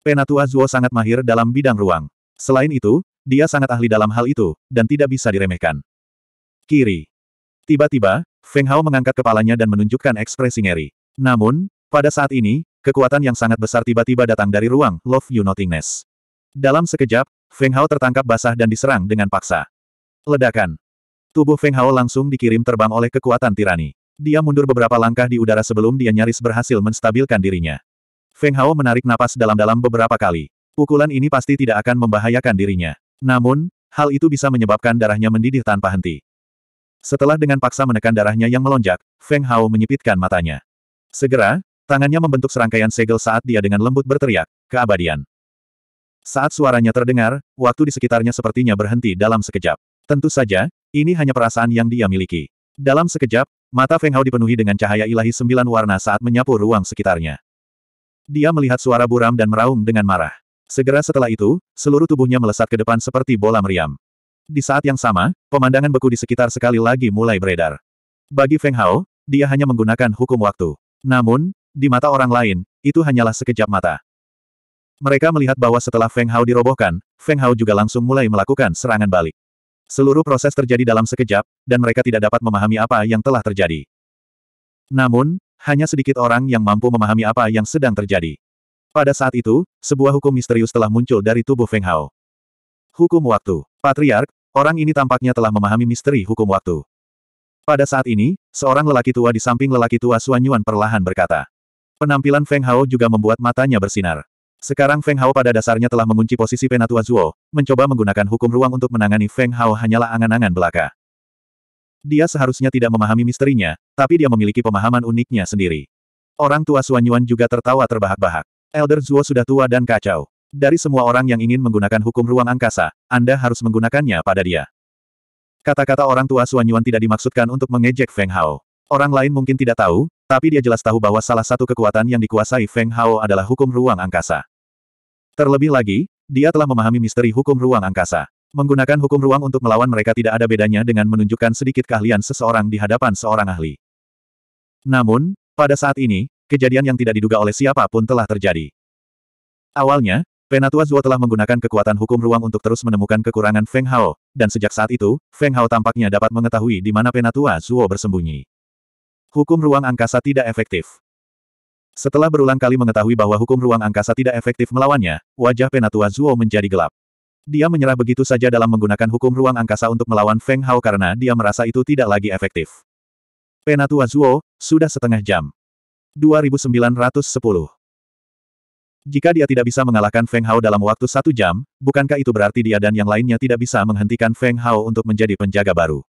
Penatua Zuo sangat mahir dalam bidang ruang. Selain itu, dia sangat ahli dalam hal itu, dan tidak bisa diremehkan. Kiri. Tiba-tiba, Feng Hao mengangkat kepalanya dan menunjukkan ekspresi ngeri. Namun, pada saat ini, kekuatan yang sangat besar tiba-tiba datang dari ruang Love You Nothingness. Dalam sekejap, Feng Hao tertangkap basah dan diserang dengan paksa. Ledakan. Tubuh Feng Hao langsung dikirim terbang oleh kekuatan tirani. Dia mundur beberapa langkah di udara sebelum dia nyaris berhasil menstabilkan dirinya. Feng Hao menarik napas dalam-dalam beberapa kali. Pukulan ini pasti tidak akan membahayakan dirinya. Namun, hal itu bisa menyebabkan darahnya mendidih tanpa henti. Setelah dengan paksa menekan darahnya yang melonjak, Feng Hao menyipitkan matanya. Segera, tangannya membentuk serangkaian segel saat dia dengan lembut berteriak, keabadian. Saat suaranya terdengar, waktu di sekitarnya sepertinya berhenti dalam sekejap. Tentu saja, ini hanya perasaan yang dia miliki. Dalam sekejap, mata Feng Hao dipenuhi dengan cahaya ilahi sembilan warna saat menyapu ruang sekitarnya. Dia melihat suara buram dan meraung dengan marah. Segera setelah itu, seluruh tubuhnya melesat ke depan seperti bola meriam. Di saat yang sama, pemandangan beku di sekitar sekali lagi mulai beredar. Bagi Feng Hao, dia hanya menggunakan hukum waktu. Namun, di mata orang lain, itu hanyalah sekejap mata. Mereka melihat bahwa setelah Feng Hao dirobohkan, Feng Hao juga langsung mulai melakukan serangan balik. Seluruh proses terjadi dalam sekejap, dan mereka tidak dapat memahami apa yang telah terjadi. Namun, hanya sedikit orang yang mampu memahami apa yang sedang terjadi. Pada saat itu, sebuah hukum misterius telah muncul dari tubuh Feng Hao. Hukum waktu. Patriark, orang ini tampaknya telah memahami misteri hukum waktu. Pada saat ini, seorang lelaki tua di samping lelaki tua Suanyuan perlahan berkata. Penampilan Feng Hao juga membuat matanya bersinar. Sekarang Feng Hao pada dasarnya telah mengunci posisi Penatua Zuo, mencoba menggunakan hukum ruang untuk menangani Feng Hao hanyalah angan-angan belaka. Dia seharusnya tidak memahami misterinya, tapi dia memiliki pemahaman uniknya sendiri. Orang tua Suanyuan Yuan juga tertawa terbahak-bahak. Elder Zuo sudah tua dan kacau. Dari semua orang yang ingin menggunakan hukum ruang angkasa, Anda harus menggunakannya pada dia. Kata-kata orang tua Suanyuan Yuan tidak dimaksudkan untuk mengejek Feng Hao. Orang lain mungkin tidak tahu, tapi dia jelas tahu bahwa salah satu kekuatan yang dikuasai Feng Hao adalah hukum ruang angkasa. Terlebih lagi, dia telah memahami misteri hukum ruang angkasa. Menggunakan hukum ruang untuk melawan mereka tidak ada bedanya dengan menunjukkan sedikit keahlian seseorang di hadapan seorang ahli. Namun, pada saat ini, kejadian yang tidak diduga oleh siapapun telah terjadi. Awalnya, Penatua Zuo telah menggunakan kekuatan hukum ruang untuk terus menemukan kekurangan Feng Hao, dan sejak saat itu, Feng Hao tampaknya dapat mengetahui di mana Penatua Zuo bersembunyi. Hukum ruang angkasa tidak efektif. Setelah berulang kali mengetahui bahwa hukum ruang angkasa tidak efektif melawannya, wajah Penatua Zuo menjadi gelap. Dia menyerah begitu saja dalam menggunakan hukum ruang angkasa untuk melawan Feng Hao karena dia merasa itu tidak lagi efektif. Penatua Zuo, sudah setengah jam. 2910. Jika dia tidak bisa mengalahkan Feng Hao dalam waktu satu jam, bukankah itu berarti dia dan yang lainnya tidak bisa menghentikan Feng Hao untuk menjadi penjaga baru?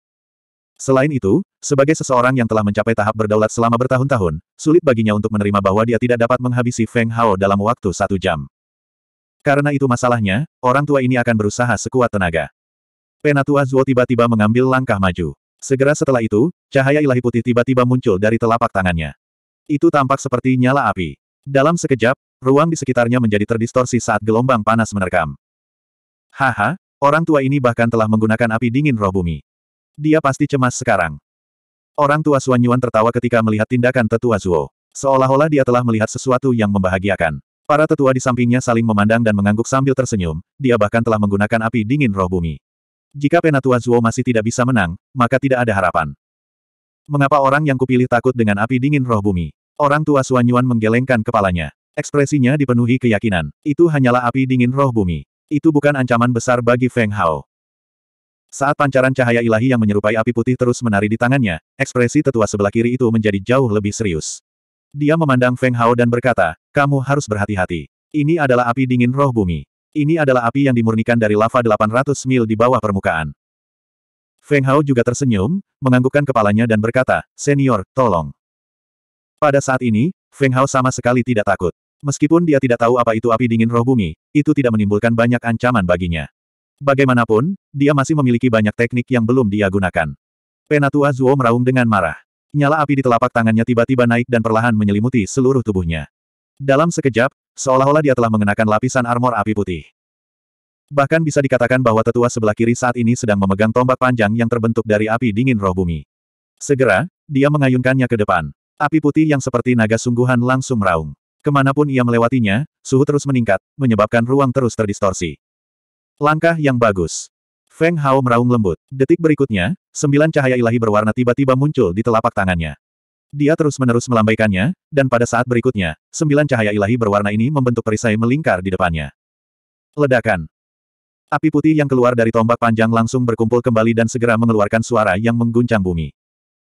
Selain itu, sebagai seseorang yang telah mencapai tahap berdaulat selama bertahun-tahun, sulit baginya untuk menerima bahwa dia tidak dapat menghabisi Feng Hao dalam waktu satu jam. Karena itu masalahnya, orang tua ini akan berusaha sekuat tenaga. Penatua Zuo tiba-tiba mengambil langkah maju. Segera setelah itu, cahaya ilahi putih tiba-tiba muncul dari telapak tangannya. Itu tampak seperti nyala api. Dalam sekejap, ruang di sekitarnya menjadi terdistorsi saat gelombang panas menerkam. Haha, orang tua ini bahkan telah menggunakan api dingin roh bumi. Dia pasti cemas sekarang. Orang tua Suanyuan tertawa ketika melihat tindakan tetua Zuo. Seolah-olah dia telah melihat sesuatu yang membahagiakan. Para tetua di sampingnya saling memandang dan mengangguk sambil tersenyum, dia bahkan telah menggunakan api dingin roh bumi. Jika Penatua Zuo masih tidak bisa menang, maka tidak ada harapan. Mengapa orang yang kupilih takut dengan api dingin roh bumi? Orang tua Suan Yuan menggelengkan kepalanya. Ekspresinya dipenuhi keyakinan. Itu hanyalah api dingin roh bumi. Itu bukan ancaman besar bagi Feng Hao. Saat pancaran cahaya ilahi yang menyerupai api putih terus menari di tangannya, ekspresi tetua sebelah kiri itu menjadi jauh lebih serius. Dia memandang Feng Hao dan berkata, kamu harus berhati-hati. Ini adalah api dingin roh bumi. Ini adalah api yang dimurnikan dari lava 800 mil di bawah permukaan. Feng Hao juga tersenyum, menganggukkan kepalanya dan berkata, Senior, tolong. Pada saat ini, Feng Hao sama sekali tidak takut. Meskipun dia tidak tahu apa itu api dingin roh bumi, itu tidak menimbulkan banyak ancaman baginya. Bagaimanapun, dia masih memiliki banyak teknik yang belum dia gunakan. Penatua Zuo meraung dengan marah. Nyala api di telapak tangannya tiba-tiba naik dan perlahan menyelimuti seluruh tubuhnya. Dalam sekejap, seolah-olah dia telah mengenakan lapisan armor api putih. Bahkan bisa dikatakan bahwa tetua sebelah kiri saat ini sedang memegang tombak panjang yang terbentuk dari api dingin roh bumi. Segera, dia mengayunkannya ke depan. Api putih yang seperti naga sungguhan langsung meraung. Kemanapun ia melewatinya, suhu terus meningkat, menyebabkan ruang terus terdistorsi. Langkah yang bagus. Feng Hao meraung lembut. Detik berikutnya, sembilan cahaya ilahi berwarna tiba-tiba muncul di telapak tangannya. Dia terus-menerus melambaikannya, dan pada saat berikutnya, sembilan cahaya ilahi berwarna ini membentuk perisai melingkar di depannya. Ledakan. Api putih yang keluar dari tombak panjang langsung berkumpul kembali dan segera mengeluarkan suara yang mengguncang bumi.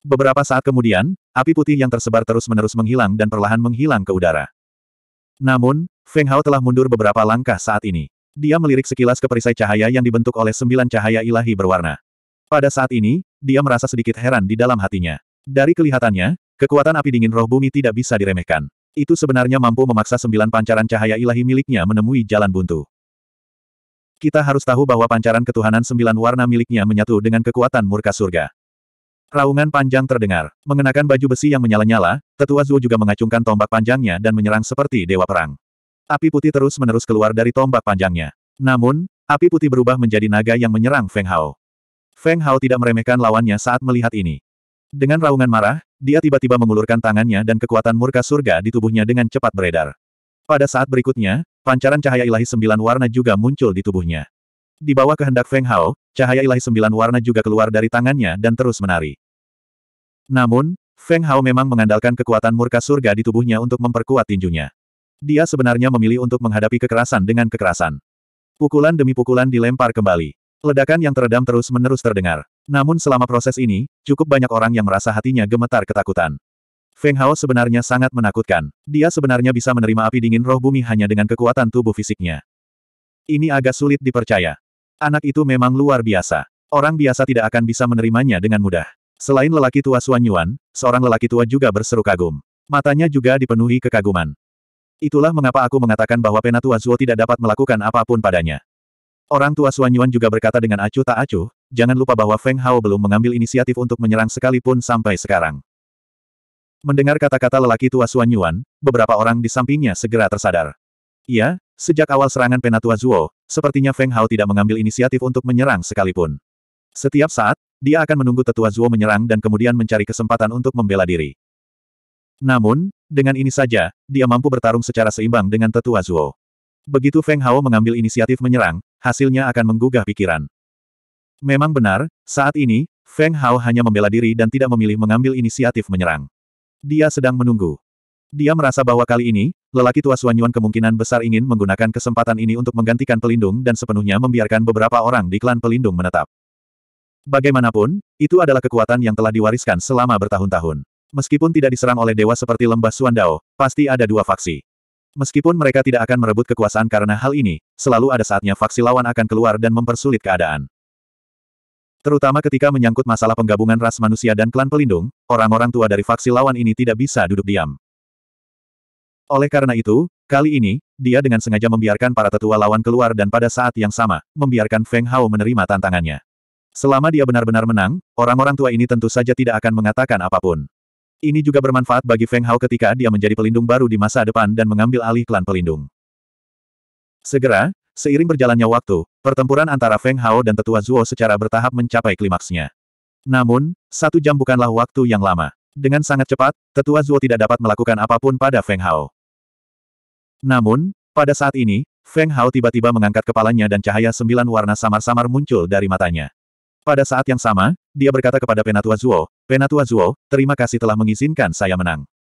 Beberapa saat kemudian, api putih yang tersebar terus-menerus menghilang dan perlahan menghilang ke udara. Namun, Feng Hao telah mundur beberapa langkah saat ini. Dia melirik sekilas ke perisai cahaya yang dibentuk oleh sembilan cahaya ilahi berwarna. Pada saat ini, dia merasa sedikit heran di dalam hatinya. Dari kelihatannya, kekuatan api dingin roh bumi tidak bisa diremehkan. Itu sebenarnya mampu memaksa sembilan pancaran cahaya ilahi miliknya menemui jalan buntu. Kita harus tahu bahwa pancaran ketuhanan sembilan warna miliknya menyatu dengan kekuatan murka surga. Raungan panjang terdengar. Mengenakan baju besi yang menyala-nyala, tetua Zhu juga mengacungkan tombak panjangnya dan menyerang seperti dewa perang. Api putih terus-menerus keluar dari tombak panjangnya. Namun, api putih berubah menjadi naga yang menyerang Feng Hao. Feng Hao tidak meremehkan lawannya saat melihat ini. Dengan raungan marah, dia tiba-tiba mengulurkan tangannya dan kekuatan murka surga di tubuhnya dengan cepat beredar. Pada saat berikutnya, pancaran cahaya ilahi sembilan warna juga muncul di tubuhnya. Di bawah kehendak Feng Hao, cahaya ilahi sembilan warna juga keluar dari tangannya dan terus menari. Namun, Feng Hao memang mengandalkan kekuatan murka surga di tubuhnya untuk memperkuat tinjunya. Dia sebenarnya memilih untuk menghadapi kekerasan dengan kekerasan. Pukulan demi pukulan dilempar kembali. Ledakan yang teredam terus-menerus terdengar. Namun selama proses ini, cukup banyak orang yang merasa hatinya gemetar ketakutan. Feng Hao sebenarnya sangat menakutkan. Dia sebenarnya bisa menerima api dingin roh bumi hanya dengan kekuatan tubuh fisiknya. Ini agak sulit dipercaya. Anak itu memang luar biasa. Orang biasa tidak akan bisa menerimanya dengan mudah. Selain lelaki tua Suan Yuan, seorang lelaki tua juga berseru kagum. Matanya juga dipenuhi kekaguman. Itulah mengapa aku mengatakan bahwa Penatua Zuo tidak dapat melakukan apapun padanya. Orang tua Suanyuan Yuan juga berkata dengan acuh tak acuh, jangan lupa bahwa Feng Hao belum mengambil inisiatif untuk menyerang sekalipun sampai sekarang. Mendengar kata-kata lelaki tua Suanyuan, Yuan, beberapa orang di sampingnya segera tersadar. Iya, sejak awal serangan penatua Zuo, sepertinya Feng Hao tidak mengambil inisiatif untuk menyerang sekalipun. Setiap saat, dia akan menunggu tetua Zuo menyerang dan kemudian mencari kesempatan untuk membela diri. Namun, dengan ini saja, dia mampu bertarung secara seimbang dengan tetua Zuo. Begitu Feng Hao mengambil inisiatif menyerang, hasilnya akan menggugah pikiran. Memang benar, saat ini, Feng Hao hanya membela diri dan tidak memilih mengambil inisiatif menyerang. Dia sedang menunggu. Dia merasa bahwa kali ini, lelaki tua Suanyuan kemungkinan besar ingin menggunakan kesempatan ini untuk menggantikan pelindung dan sepenuhnya membiarkan beberapa orang di klan pelindung menetap. Bagaimanapun, itu adalah kekuatan yang telah diwariskan selama bertahun-tahun. Meskipun tidak diserang oleh dewa seperti lembah Suandao, pasti ada dua faksi. Meskipun mereka tidak akan merebut kekuasaan karena hal ini, selalu ada saatnya faksi lawan akan keluar dan mempersulit keadaan. Terutama ketika menyangkut masalah penggabungan ras manusia dan klan pelindung, orang-orang tua dari faksi lawan ini tidak bisa duduk diam. Oleh karena itu, kali ini, dia dengan sengaja membiarkan para tetua lawan keluar dan pada saat yang sama, membiarkan Feng Hao menerima tantangannya. Selama dia benar-benar menang, orang-orang tua ini tentu saja tidak akan mengatakan apapun. Ini juga bermanfaat bagi Feng Hao ketika dia menjadi pelindung baru di masa depan dan mengambil alih klan pelindung. Segera, seiring berjalannya waktu, pertempuran antara Feng Hao dan tetua Zuo secara bertahap mencapai klimaksnya. Namun, satu jam bukanlah waktu yang lama. Dengan sangat cepat, tetua Zuo tidak dapat melakukan apapun pada Feng Hao. Namun, pada saat ini, Feng Hao tiba-tiba mengangkat kepalanya dan cahaya sembilan warna samar-samar muncul dari matanya. Pada saat yang sama, dia berkata kepada Penatua Zuo, Penatua Zuo, terima kasih telah mengizinkan saya menang.